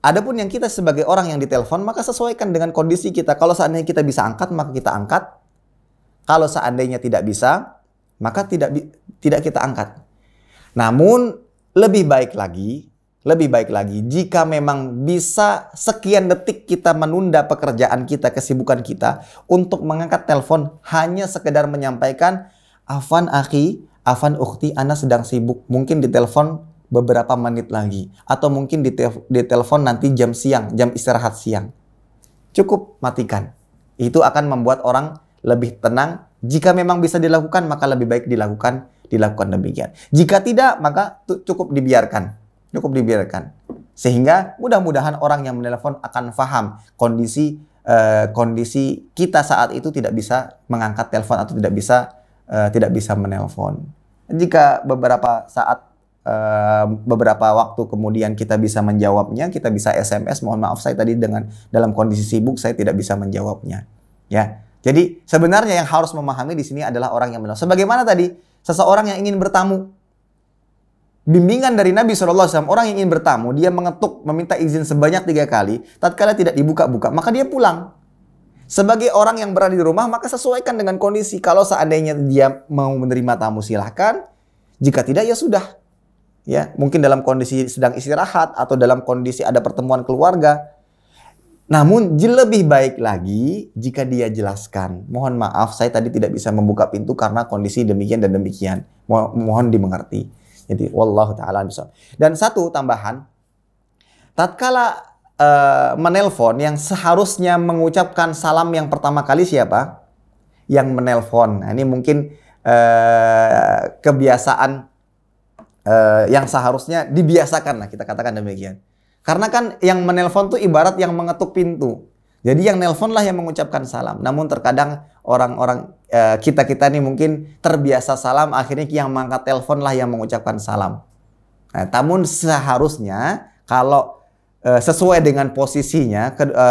adapun yang kita sebagai orang yang ditelepon maka sesuaikan dengan kondisi kita. Kalau seandainya kita bisa angkat maka kita angkat. Kalau seandainya tidak bisa maka tidak tidak kita angkat. Namun lebih baik lagi lebih baik lagi, jika memang bisa sekian detik kita menunda pekerjaan kita, kesibukan kita untuk mengangkat telepon hanya sekedar menyampaikan Afan Aki, Afan ukti, Ana sedang sibuk. Mungkin di telepon beberapa menit lagi. Atau mungkin di telepon nanti jam siang, jam istirahat siang. Cukup matikan. Itu akan membuat orang lebih tenang. Jika memang bisa dilakukan, maka lebih baik dilakukan, dilakukan demikian. Jika tidak, maka cukup dibiarkan cukup dibiarkan. Sehingga mudah-mudahan orang yang menelepon akan paham kondisi eh, kondisi kita saat itu tidak bisa mengangkat telepon atau tidak bisa eh, tidak bisa menelpon. Jika beberapa saat eh, beberapa waktu kemudian kita bisa menjawabnya, kita bisa SMS. Mohon maaf saya tadi dengan dalam kondisi sibuk saya tidak bisa menjawabnya. Ya. Jadi sebenarnya yang harus memahami di sini adalah orang yang menelpon. Sebagaimana tadi seseorang yang ingin bertamu, bimbingan dari Nabi SAW, orang yang ingin bertamu, dia mengetuk, meminta izin sebanyak tiga kali, tatkala tidak dibuka-buka, maka dia pulang. Sebagai orang yang berada di rumah, maka sesuaikan dengan kondisi. Kalau seandainya dia mau menerima tamu, silahkan. Jika tidak, ya sudah. Ya, mungkin dalam kondisi sedang istirahat atau dalam kondisi ada pertemuan keluarga. Namun lebih baik lagi jika dia jelaskan, mohon maaf saya tadi tidak bisa membuka pintu karena kondisi demikian dan demikian. Mohon dimengerti. Jadi wallahu taala bisa. Dan satu tambahan, tatkala e, menelpon yang seharusnya mengucapkan salam yang pertama kali siapa? Yang menelpon. Nah, ini mungkin e, kebiasaan e, yang seharusnya dibiasakan lah kita katakan demikian. Karena kan yang menelpon tuh ibarat yang mengetuk pintu. Jadi yang nelpon lah yang mengucapkan salam. Namun terkadang orang-orang e, kita-kita nih mungkin terbiasa salam, akhirnya yang mengangkat telepon lah yang mengucapkan salam. Nah, namun seharusnya kalau e, sesuai dengan posisinya, ke, e,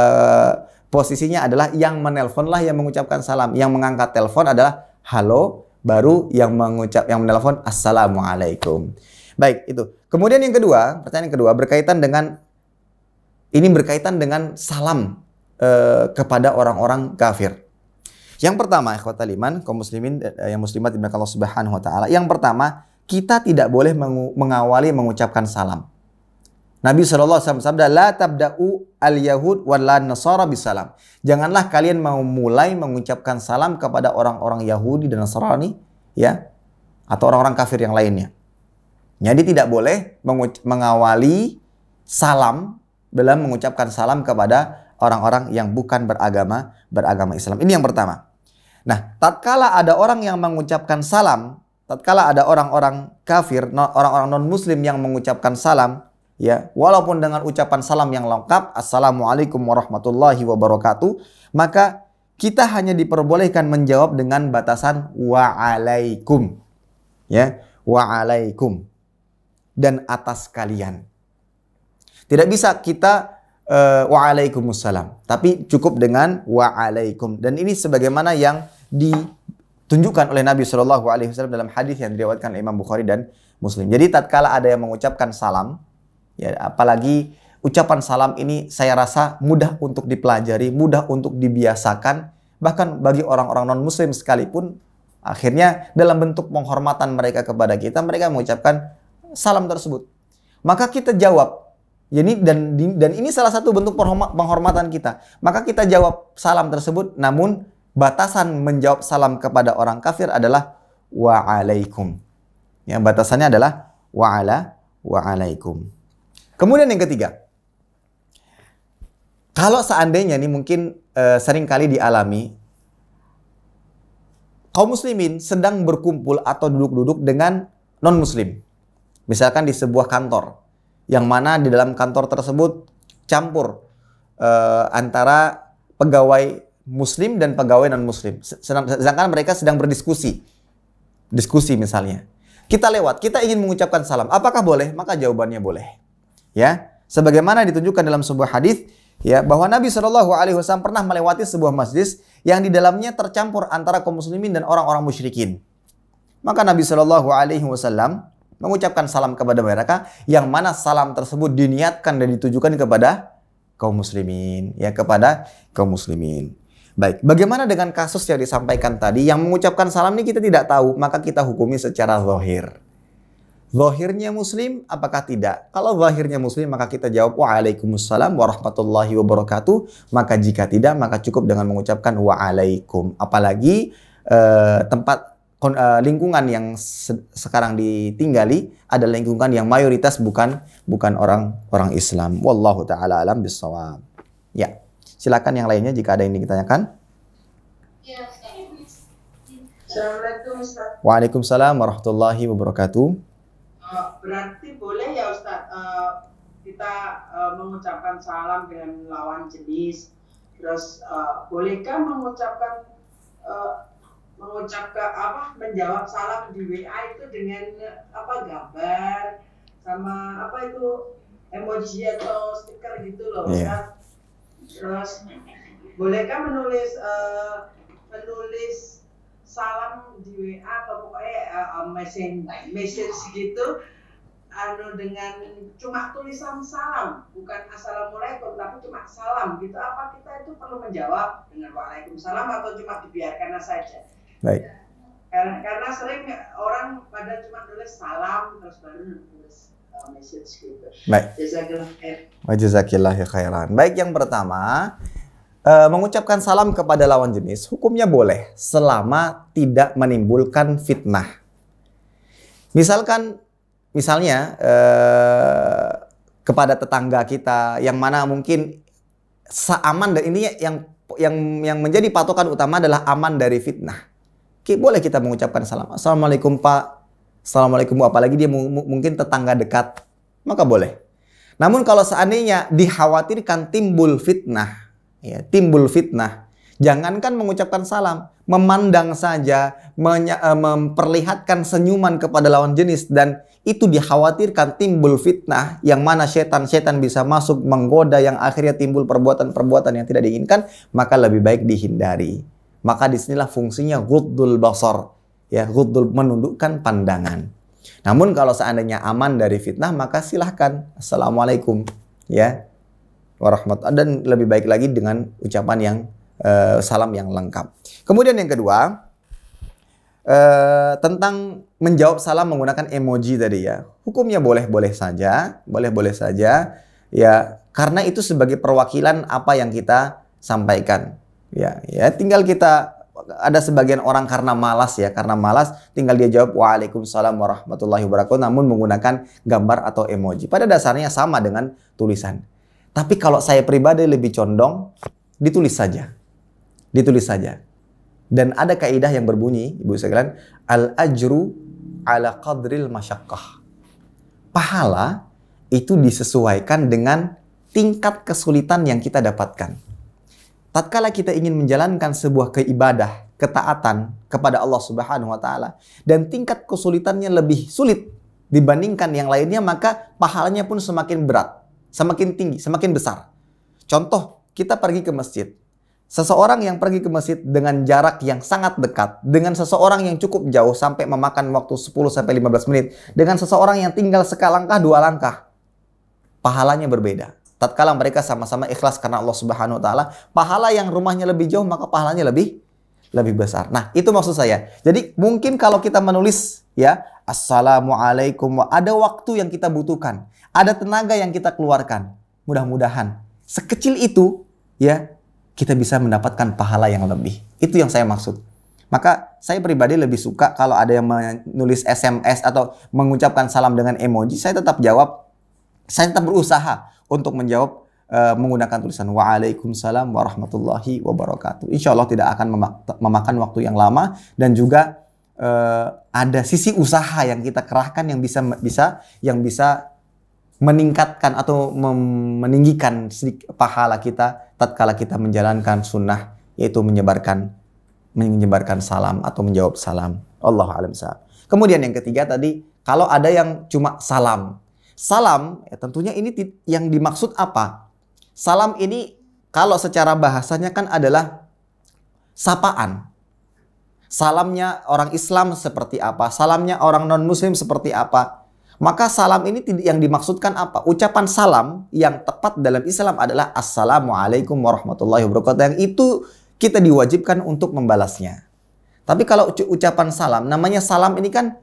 posisinya adalah yang menelpon lah yang mengucapkan salam. Yang mengangkat telepon adalah halo, baru yang mengucap yang menelpon assalamualaikum. Baik, itu. Kemudian yang kedua, pertanyaan yang kedua berkaitan dengan ini berkaitan dengan salam Eh, kepada orang-orang kafir. Yang pertama, ikhwatal liman kaum muslimin eh, eh yang muslimat dimana Allah Subhanahu wa taala. Yang pertama, kita tidak boleh mengu mengawali mengucapkan salam. Nabi SAW bersabda, La tabda'u al-Yahud wa nasara bisalam. Janganlah kalian mau mulai mengucapkan salam kepada orang-orang Yahudi dan Nasrani, ya, atau orang-orang kafir yang lainnya. Jadi tidak boleh mengawali salam dalam mengucapkan salam kepada orang-orang yang bukan beragama beragama Islam. Ini yang pertama. Nah, tatkala ada orang yang mengucapkan salam, tatkala ada orang-orang kafir, orang-orang non-muslim yang mengucapkan salam, ya, walaupun dengan ucapan salam yang lengkap, Assalamualaikum warahmatullahi wabarakatuh, maka kita hanya diperbolehkan menjawab dengan batasan wa'alaikum. Ya, wa'alaikum. Dan atas kalian. Tidak bisa kita uh, eh, waalaikumsalam. Tapi cukup dengan waalaikum. Dan ini sebagaimana yang ditunjukkan oleh Nabi Shallallahu Alaihi Wasallam dalam hadis yang diriwayatkan Imam Bukhari dan Muslim. Jadi tatkala ada yang mengucapkan salam, ya apalagi ucapan salam ini saya rasa mudah untuk dipelajari, mudah untuk dibiasakan, bahkan bagi orang-orang non Muslim sekalipun. Akhirnya dalam bentuk penghormatan mereka kepada kita, mereka mengucapkan salam tersebut. Maka kita jawab jadi dan dan ini salah satu bentuk penghormatan kita. Maka kita jawab salam tersebut namun batasan menjawab salam kepada orang kafir adalah wa'alaikum. Ya, batasannya adalah wa'ala wa'alaikum. Kemudian yang ketiga. Kalau seandainya nih mungkin e, eh, sering kali dialami kaum muslimin sedang berkumpul atau duduk-duduk dengan non muslim. Misalkan di sebuah kantor yang mana di dalam kantor tersebut campur uh, antara pegawai muslim dan pegawai non muslim sedangkan mereka sedang berdiskusi diskusi misalnya kita lewat kita ingin mengucapkan salam apakah boleh maka jawabannya boleh ya sebagaimana ditunjukkan dalam sebuah hadis ya bahwa Nabi Shallallahu Alaihi Wasallam pernah melewati sebuah masjid yang di dalamnya tercampur antara kaum muslimin dan orang-orang musyrikin. Maka Nabi Shallallahu Alaihi Wasallam mengucapkan salam kepada mereka yang mana salam tersebut diniatkan dan ditujukan kepada kaum muslimin ya kepada kaum muslimin. Baik, bagaimana dengan kasus yang disampaikan tadi yang mengucapkan salam ini kita tidak tahu, maka kita hukumi secara zahir. Zahirnya muslim apakah tidak? Kalau zahirnya muslim maka kita jawab waalaikumsalam warahmatullahi wabarakatuh. Maka jika tidak maka cukup dengan mengucapkan waalaikum. Apalagi eh, tempat kon, uh, lingkungan yang se sekarang ditinggali adalah lingkungan yang mayoritas bukan bukan orang orang Islam. Wallahu taala alam bisawab. Ya. Silakan yang lainnya jika ada yang ditanyakan. Ya. Assalamualaikum Ustaz. Waalaikumsalam warahmatullahi wabarakatuh. Uh, berarti boleh ya Ustaz uh, kita uh, mengucapkan salam dengan lawan jenis. Terus uh, bolehkah mengucapkan uh, mengucapkan apa menjawab salam di WA itu dengan apa gambar sama apa itu emoji atau stiker gitu loh yeah. terus bolehkah menulis uh, menulis salam di WA atau pokoknya uh, eh, eh, message message gitu anu dengan cuma tulisan salam bukan assalamualaikum tapi cuma salam gitu apa kita itu perlu menjawab dengan waalaikumsalam atau cuma dibiarkan saja Baik. Karena, karena sering orang pada cuma tulis salam terus baru tulis uh, message gitu. Baik. Jazakillah khair. Jazakillah khairan. Baik yang pertama, uh, mengucapkan salam kepada lawan jenis hukumnya boleh selama tidak menimbulkan fitnah. Misalkan misalnya eh, kepada tetangga kita yang mana mungkin seaman dan ini yang yang yang menjadi patokan utama adalah aman dari fitnah boleh kita mengucapkan salam. Assalamualaikum Pak. Assalamualaikum Bu. Apalagi dia mungkin tetangga dekat. Maka boleh. Namun kalau seandainya dikhawatirkan timbul fitnah. Ya, timbul fitnah. Jangankan mengucapkan salam. Memandang saja. Eh, memperlihatkan senyuman kepada lawan jenis. Dan itu dikhawatirkan timbul fitnah yang mana setan-setan bisa masuk menggoda yang akhirnya timbul perbuatan-perbuatan yang tidak diinginkan maka lebih baik dihindari. Maka disinilah fungsinya ghuddul basar. Ya, ghuddul menundukkan pandangan. Namun kalau seandainya aman dari fitnah, maka silahkan. Assalamualaikum. Ya, warahmatullah. Dan lebih baik lagi dengan ucapan yang uh, salam yang lengkap. Kemudian yang kedua, uh, tentang menjawab salam menggunakan emoji tadi ya. Hukumnya boleh-boleh saja, boleh-boleh saja. Ya, karena itu sebagai perwakilan apa yang kita sampaikan. Ya, ya tinggal kita ada sebagian orang karena malas ya, karena malas tinggal dia jawab waalaikumsalam warahmatullahi wabarakatuh namun menggunakan gambar atau emoji. Pada dasarnya sama dengan tulisan. Tapi kalau saya pribadi lebih condong ditulis saja. Ditulis saja. Dan ada kaidah yang berbunyi, Ibu sekalian, al ajru ala qadril masyakkah. Pahala itu disesuaikan dengan tingkat kesulitan yang kita dapatkan tatkala kita ingin menjalankan sebuah keibadah, ketaatan kepada Allah Subhanahu wa taala dan tingkat kesulitannya lebih sulit dibandingkan yang lainnya maka pahalanya pun semakin berat, semakin tinggi, semakin besar. Contoh, kita pergi ke masjid. Seseorang yang pergi ke masjid dengan jarak yang sangat dekat dengan seseorang yang cukup jauh sampai memakan waktu 10 sampai 15 menit dengan seseorang yang tinggal sekalangkah, dua langkah pahalanya berbeda tatkala mereka sama-sama ikhlas karena Allah Subhanahu wa taala, pahala yang rumahnya lebih jauh maka pahalanya lebih lebih besar. Nah, itu maksud saya. Jadi, mungkin kalau kita menulis ya, assalamualaikum ada waktu yang kita butuhkan, ada tenaga yang kita keluarkan. Mudah-mudahan sekecil itu ya, kita bisa mendapatkan pahala yang lebih. Itu yang saya maksud. Maka saya pribadi lebih suka kalau ada yang menulis SMS atau mengucapkan salam dengan emoji, saya tetap jawab, saya tetap berusaha untuk menjawab uh, menggunakan tulisan Waalaikumsalam warahmatullahi wabarakatuh. Insya Allah tidak akan memakan waktu yang lama dan juga uh, ada sisi usaha yang kita kerahkan yang bisa bisa yang bisa meningkatkan atau meninggikan pahala kita tatkala kita menjalankan sunnah yaitu menyebarkan menyebarkan salam atau menjawab salam. Allah alam sah. Kemudian yang ketiga tadi kalau ada yang cuma salam Salam, ya tentunya ini yang dimaksud apa? Salam ini kalau secara bahasanya kan adalah sapaan. Salamnya orang Islam seperti apa? Salamnya orang non-muslim seperti apa? Maka salam ini yang dimaksudkan apa? Ucapan salam yang tepat dalam Islam adalah Assalamualaikum warahmatullahi wabarakatuh. Yang itu kita diwajibkan untuk membalasnya. Tapi kalau ucapan salam, namanya salam ini kan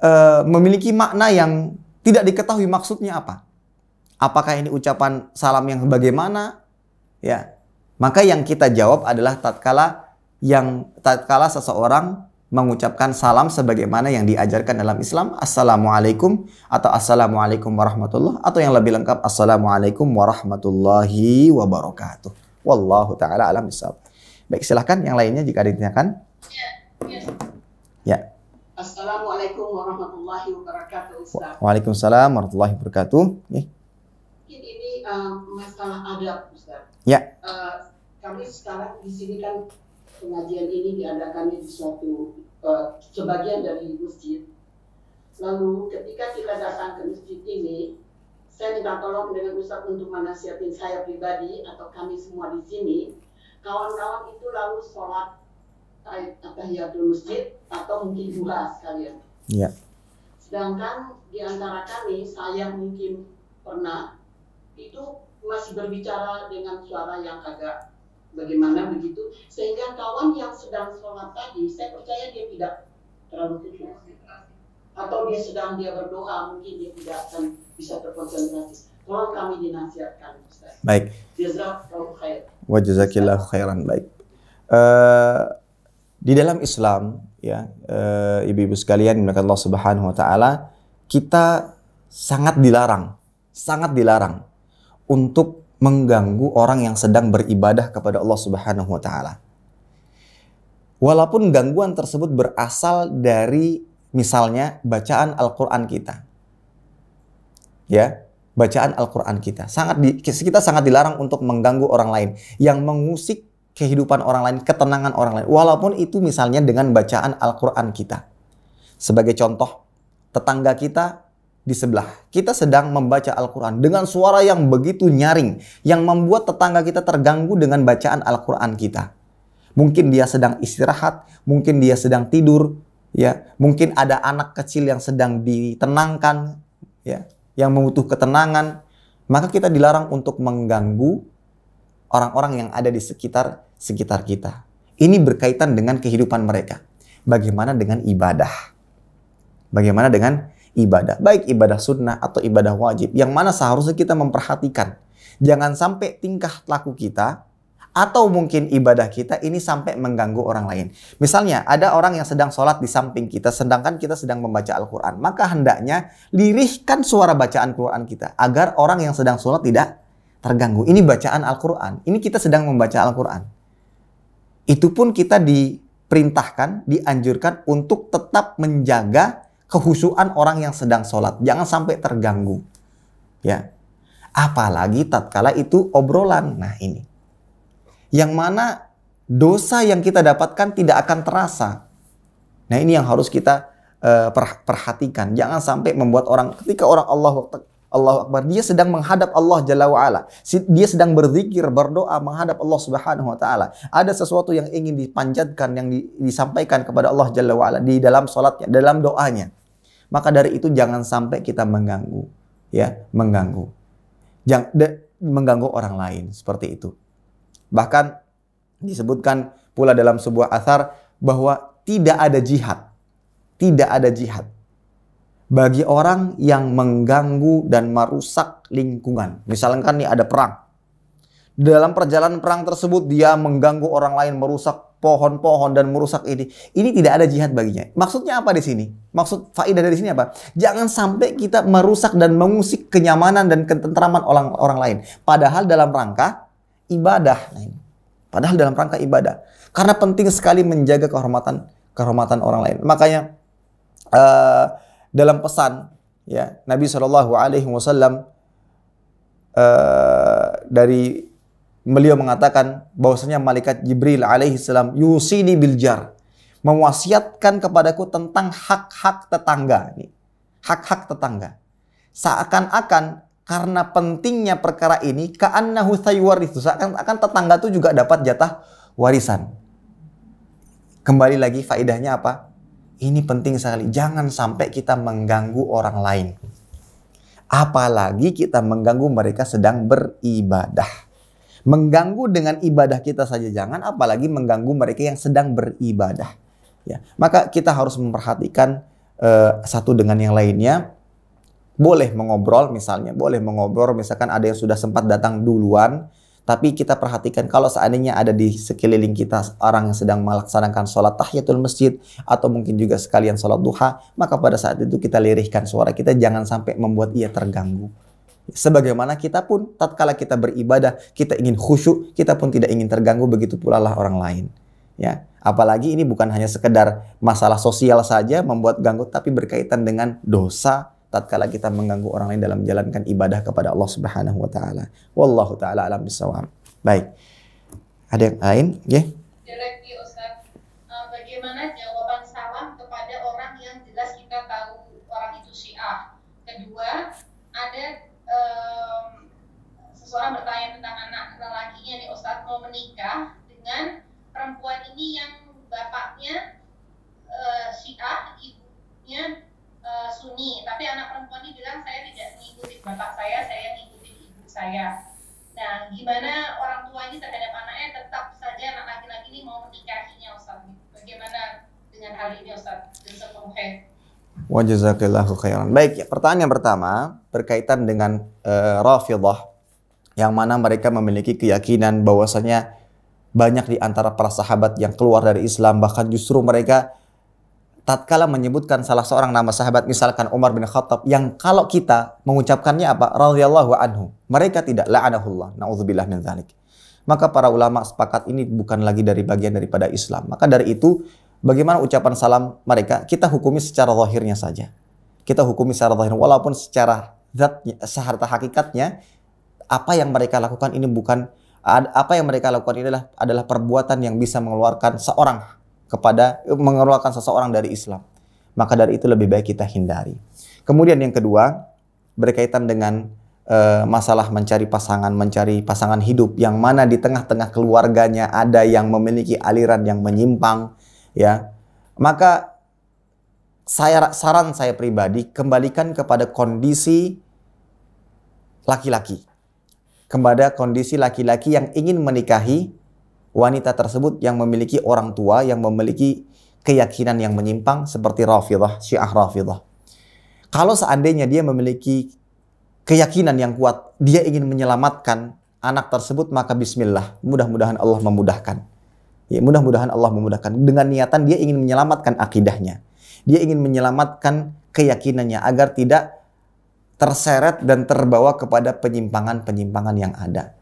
e, memiliki makna yang tidak diketahui maksudnya apa. Apakah ini ucapan salam yang bagaimana? Ya. Maka yang kita jawab adalah tatkala yang tatkala seseorang mengucapkan salam sebagaimana yang diajarkan dalam Islam, assalamualaikum atau assalamualaikum warahmatullah atau yang lebih lengkap assalamualaikum warahmatullahi wabarakatuh. Wallahu taala alam isab. Baik, silahkan yang lainnya jika ditanyakan. Ya. Yeah. ya. ya. Assalamualaikum warahmatullahi wabarakatuh Ustaz. Waalaikumsalam warahmatullahi wabarakatuh. Eh. Mungkin ini uh, masalah adab Ustaz. Ya. Uh, kami sekarang di sini kan pengajian ini diadakannya di suatu uh, sebagian dari masjid. Lalu ketika kita datang ke masjid ini, saya minta tolong dengan Ustaz untuk menasihatin saya pribadi atau kami semua di sini. Kawan-kawan itu lalu sholat tahiyatul masjid atau mungkin duha sekalian. Iya. Sedangkan di antara kami saya mungkin pernah itu masih berbicara dengan suara yang agak bagaimana begitu sehingga kawan yang sedang sholat tadi saya percaya dia tidak terlalu khusyuk atau dia sedang dia berdoa mungkin dia tidak akan bisa terkonsentrasi tolong kami dinasihatkan Ustaz. baik jazakallahu khair wa jazakillahu khairan baik uh, di dalam Islam, ya ibu eh, ibu-ibu sekalian, dimakan Allah Subhanahu Wa Taala kita sangat dilarang, sangat dilarang untuk mengganggu orang yang sedang beribadah kepada Allah Subhanahu Wa Taala. Walaupun gangguan tersebut berasal dari misalnya bacaan Al-Quran kita, ya bacaan Al-Quran kita. Sangat di, kita sangat dilarang untuk mengganggu orang lain yang mengusik kehidupan orang lain, ketenangan orang lain. Walaupun itu misalnya dengan bacaan Al-Quran kita. Sebagai contoh, tetangga kita di sebelah. Kita sedang membaca Al-Quran dengan suara yang begitu nyaring. Yang membuat tetangga kita terganggu dengan bacaan Al-Quran kita. Mungkin dia sedang istirahat, mungkin dia sedang tidur, ya mungkin ada anak kecil yang sedang ditenangkan, ya yang membutuh ketenangan, maka kita dilarang untuk mengganggu orang-orang yang ada di sekitar sekitar kita. Ini berkaitan dengan kehidupan mereka. Bagaimana dengan ibadah? Bagaimana dengan ibadah? Baik ibadah sunnah atau ibadah wajib. Yang mana seharusnya kita memperhatikan. Jangan sampai tingkah laku kita atau mungkin ibadah kita ini sampai mengganggu orang lain. Misalnya ada orang yang sedang sholat di samping kita sedangkan kita sedang membaca Al-Quran. Maka hendaknya lirihkan suara bacaan Quran kita agar orang yang sedang sholat tidak terganggu. Ini bacaan Al-Quran. Ini kita sedang membaca Al-Quran. Itu pun kita diperintahkan, dianjurkan untuk tetap menjaga kehusuan orang yang sedang sholat. Jangan sampai terganggu. Ya. Apalagi tatkala itu obrolan. Nah ini. Yang mana dosa yang kita dapatkan tidak akan terasa. Nah ini yang harus kita uh, perhatikan. Jangan sampai membuat orang ketika orang Allah Allahu Akbar. Dia sedang menghadap Allah Jalla wa'ala. Dia sedang berzikir, berdoa, menghadap Allah Subhanahu wa taala. Ada sesuatu yang ingin dipanjatkan, yang disampaikan kepada Allah Jalla wa'ala di dalam salatnya, dalam doanya. Maka dari itu jangan sampai kita mengganggu, ya, mengganggu. Jangan de, mengganggu orang lain seperti itu. Bahkan disebutkan pula dalam sebuah athar bahwa tidak ada jihad. Tidak ada jihad bagi orang yang mengganggu dan merusak lingkungan. Misalkan nih ada perang. Dalam perjalanan perang tersebut dia mengganggu orang lain, merusak pohon-pohon dan merusak ini. Ini tidak ada jihad baginya. Maksudnya apa di sini? Maksud faedah dari sini apa? Jangan sampai kita merusak dan mengusik kenyamanan dan ketentraman orang orang lain. Padahal dalam rangka ibadah. Nah, padahal dalam rangka ibadah. Karena penting sekali menjaga kehormatan kehormatan orang lain. Makanya uh, dalam pesan ya Nabi Shallallahu Alaihi Wasallam uh, dari beliau mengatakan bahwasanya malaikat Jibril alaihi salam yusini biljar mewasiatkan kepadaku tentang hak-hak tetangga ini hak-hak tetangga seakan-akan karena pentingnya perkara ini ka'annahu itu seakan-akan tetangga itu juga dapat jatah warisan kembali lagi faedahnya apa ini penting sekali. Jangan sampai kita mengganggu orang lain. Apalagi kita mengganggu mereka sedang beribadah. Mengganggu dengan ibadah kita saja jangan, apalagi mengganggu mereka yang sedang beribadah. Ya, maka kita harus memperhatikan uh, satu dengan yang lainnya. Boleh mengobrol misalnya, boleh mengobrol misalkan ada yang sudah sempat datang duluan, tapi kita perhatikan kalau seandainya ada di sekeliling kita orang yang sedang melaksanakan sholat tahiyatul masjid atau mungkin juga sekalian sholat duha, maka pada saat itu kita lirihkan suara kita jangan sampai membuat ia terganggu. Sebagaimana kita pun tatkala kita beribadah, kita ingin khusyuk, kita pun tidak ingin terganggu begitu pula lah orang lain. Ya, apalagi ini bukan hanya sekedar masalah sosial saja membuat ganggu tapi berkaitan dengan dosa tatkala kita mengganggu orang lain dalam menjalankan ibadah kepada Allah Subhanahu wa taala. Wallahu taala alam bisawab. Baik. Ada yang lain? Ya. Yeah. Bagaimana jawaban salam kepada orang yang jelas kita tahu orang itu Syiah? Kedua, ada um, seseorang bertanya tentang anak lelakinya nih Ustaz mau menikah dengan perempuan ini yang bapaknya uh, Syiah, ibunya uh, Sunni tapi anak perempuan ini bilang saya tidak mengikuti bapak saya saya mengikuti ibu saya nah gimana orang tua ini terhadap anaknya tetap saja anak laki-laki ini mau menikahinya Ustaz bagaimana dengan hal ini Ustaz dan sepenuhnya Wa khairan. Baik, ya, pertanyaan yang pertama berkaitan dengan uh, eh, Rafidah yang mana mereka memiliki keyakinan bahwasanya banyak di antara para sahabat yang keluar dari Islam bahkan justru mereka tatkala menyebutkan salah seorang nama sahabat misalkan Umar bin Khattab yang kalau kita mengucapkannya apa radhiyallahu anhu mereka tidak la'anahullah naudzubillah min dzalik maka para ulama sepakat ini bukan lagi dari bagian daripada Islam maka dari itu bagaimana ucapan salam mereka kita hukumi secara zahirnya saja kita hukumi secara zahir walaupun secara zatnya seharta hakikatnya apa yang mereka lakukan ini bukan apa yang mereka lakukan ini adalah adalah perbuatan yang bisa mengeluarkan seorang kepada eh, mengeluarkan seseorang dari Islam. Maka dari itu lebih baik kita hindari. Kemudian yang kedua berkaitan dengan e, masalah mencari pasangan, mencari pasangan hidup yang mana di tengah-tengah keluarganya ada yang memiliki aliran yang menyimpang, ya. Maka saya saran saya pribadi kembalikan kepada kondisi laki-laki kepada kondisi laki-laki yang ingin menikahi wanita tersebut yang memiliki orang tua yang memiliki keyakinan yang menyimpang seperti Rafidah, Syiah Rafidah. Kalau seandainya dia memiliki keyakinan yang kuat, dia ingin menyelamatkan anak tersebut maka bismillah, mudah-mudahan Allah memudahkan. Ya, mudah-mudahan Allah memudahkan dengan niatan dia ingin menyelamatkan akidahnya. Dia ingin menyelamatkan keyakinannya agar tidak terseret dan terbawa kepada penyimpangan-penyimpangan yang ada.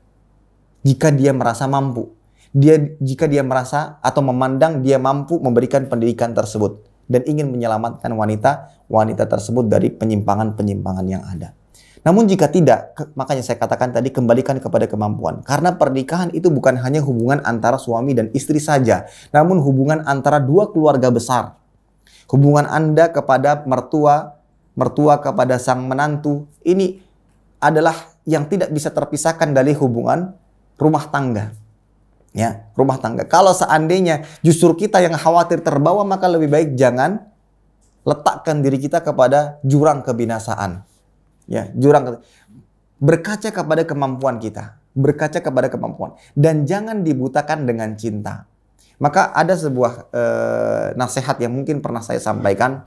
Jika dia merasa mampu, dia jika dia merasa atau memandang dia mampu memberikan pendidikan tersebut dan ingin menyelamatkan wanita wanita tersebut dari penyimpangan-penyimpangan yang ada. Namun jika tidak, makanya saya katakan tadi kembalikan kepada kemampuan. Karena pernikahan itu bukan hanya hubungan antara suami dan istri saja, namun hubungan antara dua keluarga besar. Hubungan Anda kepada mertua, mertua kepada sang menantu, ini adalah yang tidak bisa terpisahkan dari hubungan rumah tangga ya rumah tangga. Kalau seandainya justru kita yang khawatir terbawa maka lebih baik jangan letakkan diri kita kepada jurang kebinasaan. Ya, jurang berkaca kepada kemampuan kita, berkaca kepada kemampuan dan jangan dibutakan dengan cinta. Maka ada sebuah e, nasihat yang mungkin pernah saya sampaikan.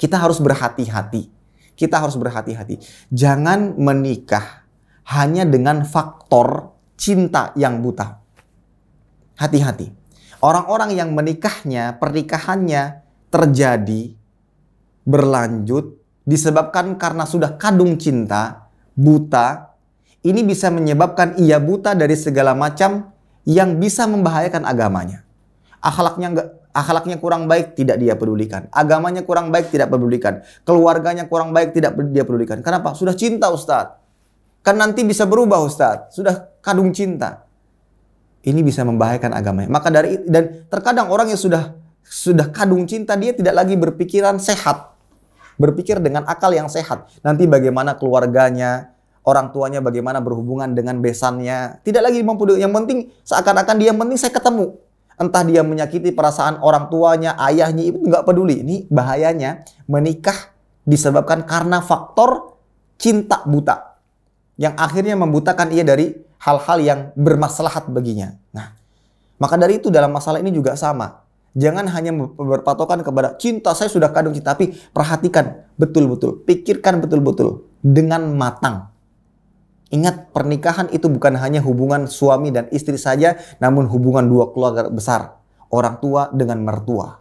Kita harus berhati-hati. Kita harus berhati-hati. Jangan menikah hanya dengan faktor cinta yang buta. Hati-hati. Orang-orang yang menikahnya, pernikahannya terjadi, berlanjut, disebabkan karena sudah kadung cinta, buta, ini bisa menyebabkan ia buta dari segala macam yang bisa membahayakan agamanya. Akhlaknya enggak akhlaknya kurang baik tidak dia pedulikan, agamanya kurang baik tidak pedulikan, keluarganya kurang baik tidak dia pedulikan. Kenapa? Sudah cinta Ustadz. Kan nanti bisa berubah Ustadz. Sudah kadung cinta. Ini bisa membahayakan agamanya. Maka dari dan terkadang orang yang sudah sudah kadung cinta dia tidak lagi berpikiran sehat. Berpikir dengan akal yang sehat. Nanti bagaimana keluarganya, orang tuanya bagaimana berhubungan dengan besannya. Tidak lagi mampu yang penting seakan-akan dia penting saya ketemu. Entah dia menyakiti perasaan orang tuanya, ayahnya, itu nggak peduli. Ini bahayanya menikah disebabkan karena faktor cinta buta yang akhirnya membutakan ia dari hal-hal yang bermaslahat baginya. Nah, maka dari itu dalam masalah ini juga sama. Jangan hanya berpatokan kepada cinta saya sudah kadung cinta, tapi perhatikan betul-betul, pikirkan betul-betul dengan matang. Ingat pernikahan itu bukan hanya hubungan suami dan istri saja, namun hubungan dua keluarga besar, orang tua dengan mertua.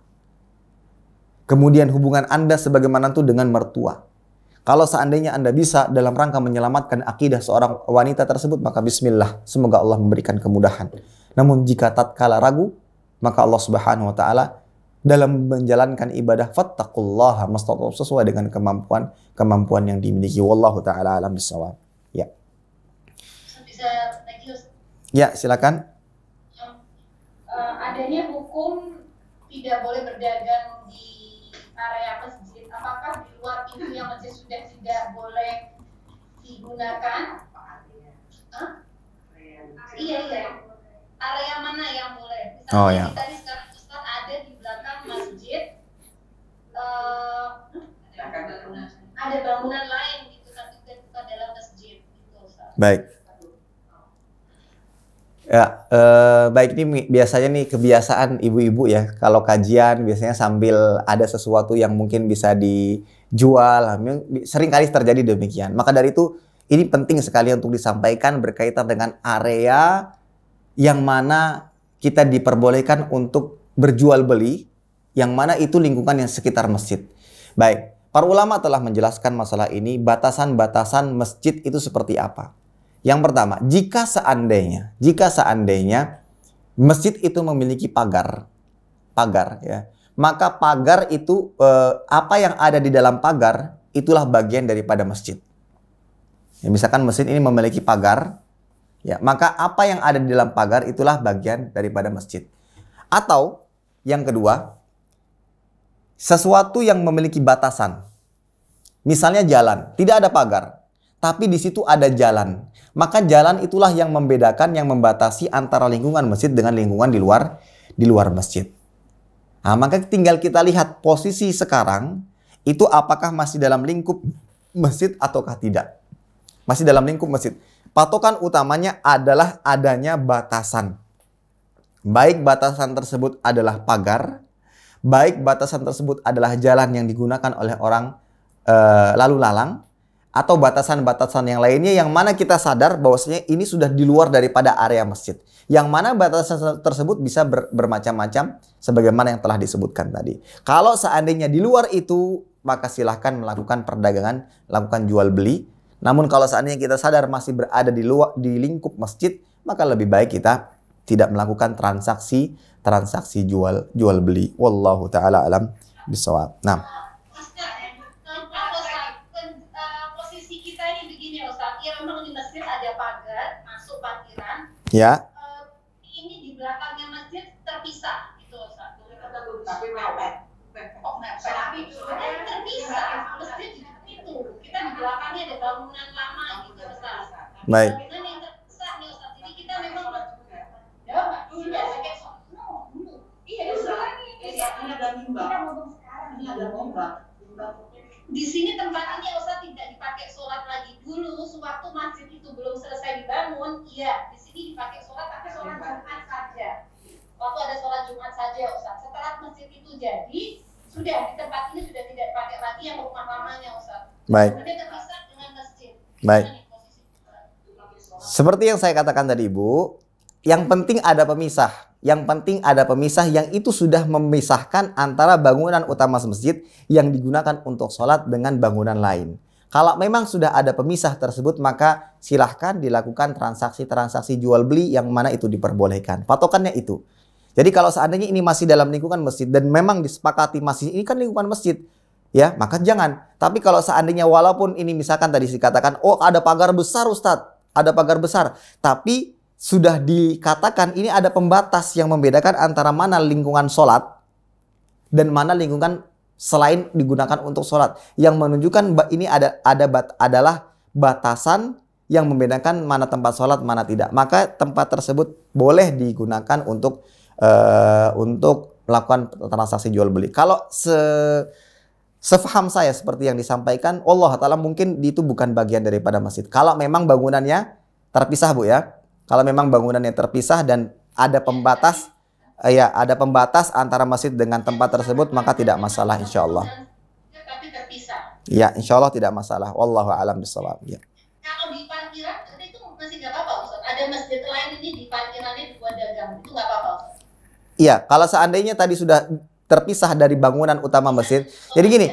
Kemudian hubungan Anda sebagaimana itu dengan mertua. Kalau seandainya Anda bisa dalam rangka menyelamatkan akidah seorang wanita tersebut, maka bismillah, semoga Allah memberikan kemudahan. Namun jika tatkala ragu, maka Allah Subhanahu wa taala dalam menjalankan ibadah fattaqullaha mastata'tum sesuai dengan kemampuan kemampuan yang dimiliki wallahu taala alam bisawab. Ya. Ya, silakan. Eh, adanya hukum tidak boleh berdagang di area masjid apakah di luar itu yang masih sudah tidak boleh digunakan? Hah? Iya iya. Area mana yang boleh? Misalnya oh, ya. tadi sekarang Ustaz ada di belakang masjid, uh, ada bangunan lain gitu, tapi bukan dalam masjid. Gitu, Baik. Ya, eh, baik ini biasanya nih kebiasaan ibu-ibu ya. Kalau kajian biasanya sambil ada sesuatu yang mungkin bisa dijual, sering kali terjadi demikian. Maka dari itu ini penting sekali untuk disampaikan berkaitan dengan area yang mana kita diperbolehkan untuk berjual beli, yang mana itu lingkungan yang sekitar masjid. Baik, para ulama telah menjelaskan masalah ini, batasan-batasan masjid itu seperti apa. Yang pertama, jika seandainya, jika seandainya masjid itu memiliki pagar, pagar ya, maka pagar itu eh, apa yang ada di dalam pagar itulah bagian daripada masjid. Ya, misalkan masjid ini memiliki pagar, ya maka apa yang ada di dalam pagar itulah bagian daripada masjid. Atau yang kedua, sesuatu yang memiliki batasan, misalnya jalan, tidak ada pagar, tapi di situ ada jalan. Maka jalan itulah yang membedakan, yang membatasi antara lingkungan masjid dengan lingkungan di luar di luar masjid. Nah, maka tinggal kita lihat posisi sekarang itu apakah masih dalam lingkup masjid ataukah tidak. Masih dalam lingkup masjid. Patokan utamanya adalah adanya batasan. Baik batasan tersebut adalah pagar, baik batasan tersebut adalah jalan yang digunakan oleh orang e, lalu lalang, atau batasan-batasan yang lainnya yang mana kita sadar bahwasanya ini sudah di luar daripada area masjid. Yang mana batasan tersebut bisa ber, bermacam-macam sebagaimana yang telah disebutkan tadi. Kalau seandainya di luar itu maka silahkan melakukan perdagangan, lakukan jual beli. Namun kalau seandainya kita sadar masih berada di luar di lingkup masjid, maka lebih baik kita tidak melakukan transaksi transaksi jual jual beli. Wallahu taala alam bisawab. Nah, Ya. Eh, ini di belakangnya masjid terpisah itu Tapi mepet. Oh, mepet. Tapi terpisah masjid itu. Kita di belakangnya ada bangunan lama gitu Ustaz. Baik. Di sini tempat ini ada Ustaz tidak dipakai sholat lagi dulu sewaktu masjid itu belum selesai dibangun. Iya, di ini dipakai sholat tapi sholat Jumat saja. Waktu ada sholat Jumat saja Ustaz. Setelah masjid itu jadi, sudah di tempat ini sudah tidak pakai lagi yang rumah lamanya Ustaz. Baik. Kemudian terpisah dengan masjid. Baik. Seperti yang saya katakan tadi Ibu, yang penting ada pemisah. Yang penting ada pemisah yang itu sudah memisahkan antara bangunan utama masjid yang digunakan untuk sholat dengan bangunan lain. Kalau memang sudah ada pemisah tersebut maka silahkan dilakukan transaksi-transaksi jual beli yang mana itu diperbolehkan. Patokannya itu. Jadi kalau seandainya ini masih dalam lingkungan masjid dan memang disepakati masih ini kan lingkungan masjid, ya maka jangan. Tapi kalau seandainya walaupun ini misalkan tadi dikatakan, oh ada pagar besar Ustadz, ada pagar besar, tapi sudah dikatakan ini ada pembatas yang membedakan antara mana lingkungan sholat dan mana lingkungan selain digunakan untuk sholat yang menunjukkan ini ada ada bat, adalah batasan yang membedakan mana tempat sholat mana tidak maka tempat tersebut boleh digunakan untuk uh, untuk melakukan transaksi jual beli kalau se Sefaham saya seperti yang disampaikan, Allah Ta'ala mungkin itu bukan bagian daripada masjid. Kalau memang bangunannya terpisah Bu ya. Kalau memang bangunannya terpisah dan ada pembatas, uh, ya ada pembatas antara masjid dengan tempat tersebut maka tidak masalah insya Allah. Ya, ya insya Allah tidak masalah. Wallahu alam bisawab. Ya. Iya, kalau seandainya tadi sudah terpisah dari bangunan utama masjid. Jadi gini,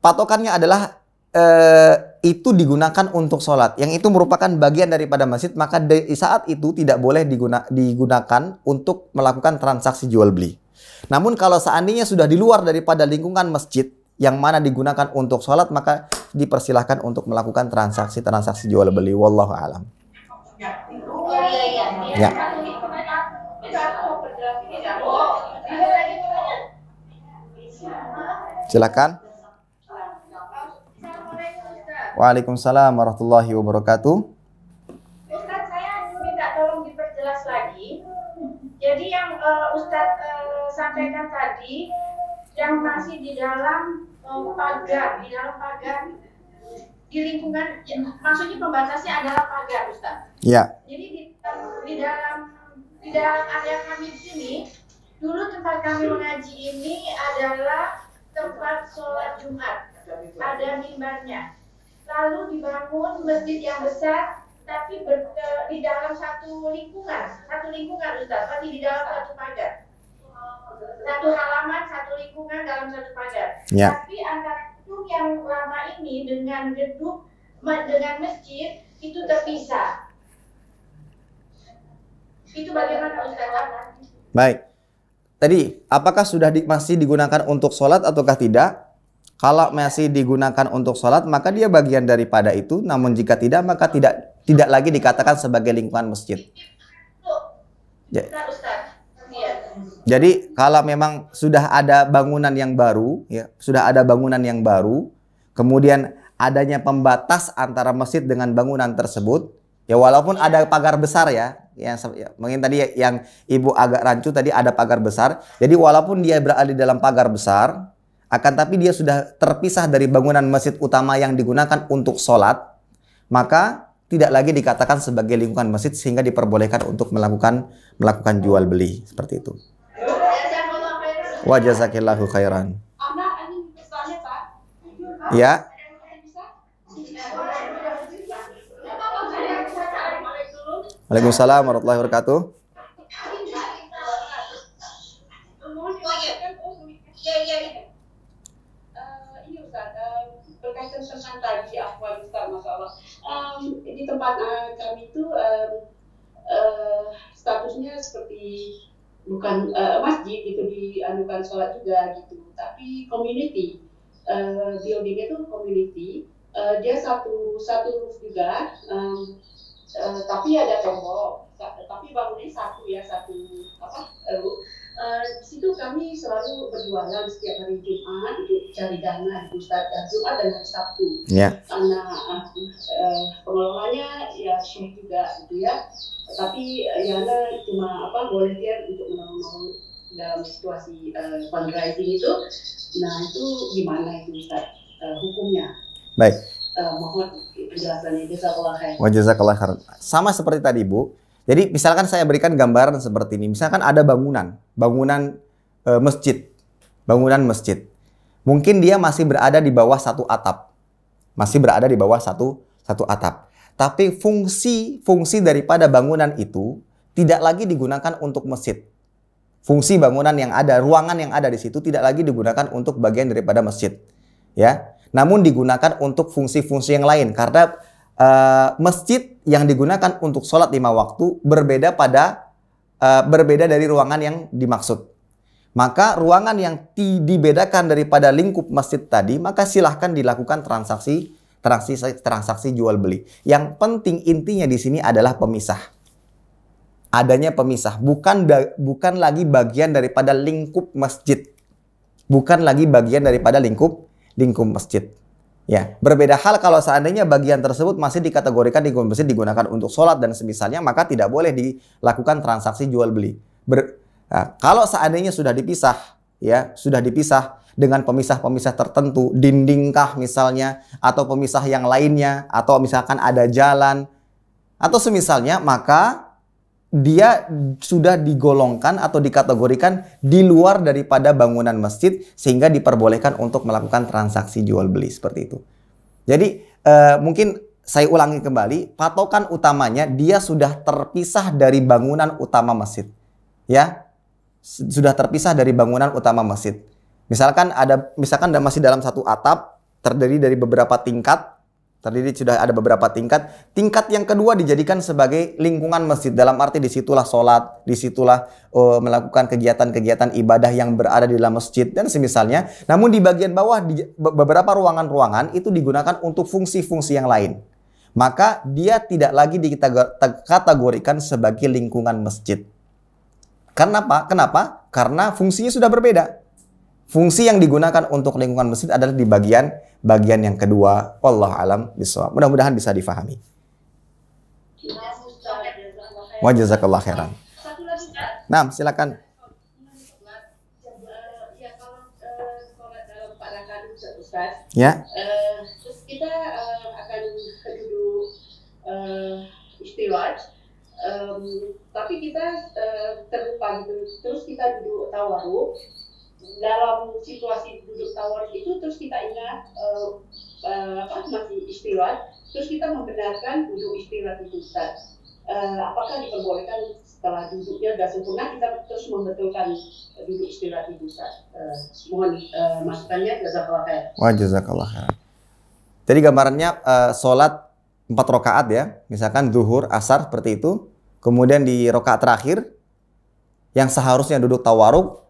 patokannya adalah Eh, itu digunakan untuk sholat, yang itu merupakan bagian daripada masjid, maka di saat itu tidak boleh diguna, digunakan untuk melakukan transaksi jual beli. Namun kalau seandainya sudah di luar daripada lingkungan masjid, yang mana digunakan untuk sholat, maka dipersilahkan untuk melakukan transaksi-transaksi jual beli. Wallahu alam. Ya. Silakan. Waalaikumsalam warahmatullahi wabarakatuh. Ustaz, saya minta tolong diperjelas lagi. Jadi yang uh, eh, Ustaz uh, eh, sampaikan tadi yang masih di dalam uh, pagar, di dalam pagar di lingkungan ya, maksudnya pembatasnya adalah pagar, Ustaz. Iya. Jadi di, di dalam di dalam area kami di sini dulu tempat kami mengaji ini adalah tempat sholat Jumat. Ada mimbarnya lalu dibangun masjid yang besar tapi ber, di dalam satu lingkungan satu lingkungan Ustaz pasti di dalam satu pagar satu halaman satu lingkungan dalam satu pagar ya. tapi antara gedung yang lama ini dengan gedung dengan masjid itu terpisah itu bagaimana Ustaz? Baik. Tadi, apakah sudah di, masih digunakan untuk sholat ataukah tidak? Kalau masih digunakan untuk sholat, maka dia bagian daripada itu. Namun jika tidak, maka tidak tidak lagi dikatakan sebagai lingkungan masjid. Ya. Jadi kalau memang sudah ada bangunan yang baru, ya sudah ada bangunan yang baru, kemudian adanya pembatas antara masjid dengan bangunan tersebut, ya walaupun ada pagar besar ya, yang ya, mungkin tadi yang ibu agak rancu tadi ada pagar besar. Jadi walaupun dia berada di dalam pagar besar, akan tapi dia sudah terpisah dari bangunan masjid utama yang digunakan untuk sholat, maka tidak lagi dikatakan sebagai lingkungan masjid sehingga diperbolehkan untuk melakukan melakukan jual beli seperti itu. Wajazakillahu khairan. Ya. Waalaikumsalam warahmatullahi wabarakatuh. tadi di buka masya Allah um, di tempat uh, kami itu um, uh, statusnya seperti bukan uh, masjid itu dianukan sholat juga gitu tapi community uh, buildingnya itu community uh, dia satu satu roof juga um, uh, tapi ada tembok tapi bangunnya satu ya satu apa roof Eh, di situ kami selalu berjualan setiap hari Jumat untuk cari dana Ustaz dan Jumat dan hari Sabtu. Ya. Karena uh, uh, pengelolanya ya sih juga gitu ya. Tapi uh, eh, Yana cuma apa volunteer untuk menolong dalam situasi uh, fundraising itu. Nah itu gimana itu Ustaz uh, hukumnya? Baik. mohon penjelasannya. Wajazakallah khair. Sama seperti tadi Bu. Jadi misalkan saya berikan gambaran seperti ini, misalkan ada bangunan, bangunan e, masjid. Bangunan masjid. Mungkin dia masih berada di bawah satu atap. Masih berada di bawah satu satu atap. Tapi fungsi fungsi daripada bangunan itu tidak lagi digunakan untuk masjid. Fungsi bangunan yang ada, ruangan yang ada di situ tidak lagi digunakan untuk bagian daripada masjid. Ya. Namun digunakan untuk fungsi-fungsi yang lain karena e, masjid yang digunakan untuk sholat lima waktu berbeda pada uh, berbeda dari ruangan yang dimaksud. Maka ruangan yang dibedakan daripada lingkup masjid tadi, maka silahkan dilakukan transaksi transaksi transaksi jual beli. Yang penting intinya di sini adalah pemisah. Adanya pemisah, bukan bukan lagi bagian daripada lingkup masjid. Bukan lagi bagian daripada lingkup lingkup masjid. Ya, berbeda hal kalau seandainya bagian tersebut masih dikategorikan di masih digunakan untuk sholat dan semisalnya, maka tidak boleh dilakukan transaksi jual beli. Ber, nah, kalau seandainya sudah dipisah, ya sudah dipisah dengan pemisah-pemisah tertentu, dindingkah misalnya, atau pemisah yang lainnya, atau misalkan ada jalan, atau semisalnya, maka dia sudah digolongkan atau dikategorikan di luar daripada bangunan masjid sehingga diperbolehkan untuk melakukan transaksi jual beli seperti itu. Jadi eh, mungkin saya ulangi kembali, patokan utamanya dia sudah terpisah dari bangunan utama masjid. Ya. Sudah terpisah dari bangunan utama masjid. Misalkan ada misalkan masih dalam satu atap terdiri dari beberapa tingkat Terdiri sudah ada beberapa tingkat. Tingkat yang kedua dijadikan sebagai lingkungan masjid. Dalam arti disitulah sholat, disitulah uh, melakukan kegiatan-kegiatan ibadah yang berada di dalam masjid dan semisalnya. Namun di bagian bawah di, beberapa ruangan-ruangan itu digunakan untuk fungsi-fungsi yang lain. Maka dia tidak lagi dikategorikan sebagai lingkungan masjid. Kenapa? Kenapa? Karena fungsinya sudah berbeda. Fungsi yang digunakan untuk lingkungan masjid adalah di bagian bagian yang kedua. Allah alam bisawab. Mudah-mudahan bisa difahami. Wajazakallah jazakallah khairan. Nah, silakan. Ya. Uh, terus kita uh, akan duduk uh, istilah um, tapi kita uh, terlupa gitu terus kita duduk tawaruk dalam situasi duduk tawar itu terus kita ingat uh, uh, apa masih istirahat terus kita membenarkan duduk istirahat itu Ustaz. Uh, apakah diperbolehkan setelah duduknya sudah sempurna kita terus membetulkan duduk istirahat itu Ustaz. Uh, mohon uh, masukannya jazakallah khair. Wah jazakallah khair. Jadi gambarannya uh, sholat empat rokaat ya, misalkan zuhur, asar seperti itu. Kemudian di rokaat terakhir yang seharusnya duduk tawaruk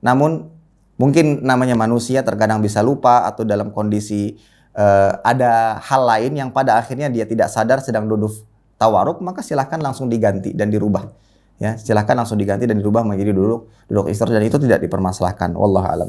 Namun mungkin namanya manusia terkadang bisa lupa atau dalam kondisi uh, ada hal lain yang pada akhirnya dia tidak sadar sedang duduk tawaruk maka silahkan langsung diganti dan dirubah ya silahkan langsung diganti dan dirubah menjadi duduk duduk istirahat dan itu tidak dipermasalahkan Allah alam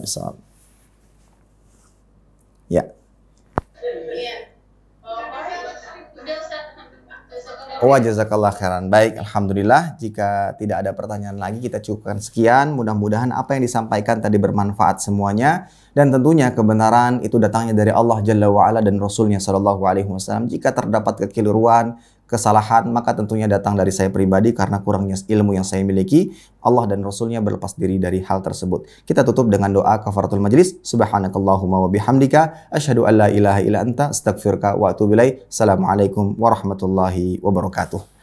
Wa jazakallah khairan. Baik, alhamdulillah jika tidak ada pertanyaan lagi kita cukupkan sekian. Mudah-mudahan apa yang disampaikan tadi bermanfaat semuanya dan tentunya kebenaran itu datangnya dari Allah Jalla wa'ala dan Rasulnya Shallallahu alaihi wasallam. Jika terdapat kekeliruan, kesalahan maka tentunya datang dari saya pribadi karena kurangnya ilmu yang saya miliki Allah dan Rasulnya berlepas diri dari hal tersebut kita tutup dengan doa kafaratul majlis subhanakallahumma wa bihamdika asyhadu la ilaha illa anta astaghfiruka wa atubu ilaik assalamualaikum warahmatullahi wabarakatuh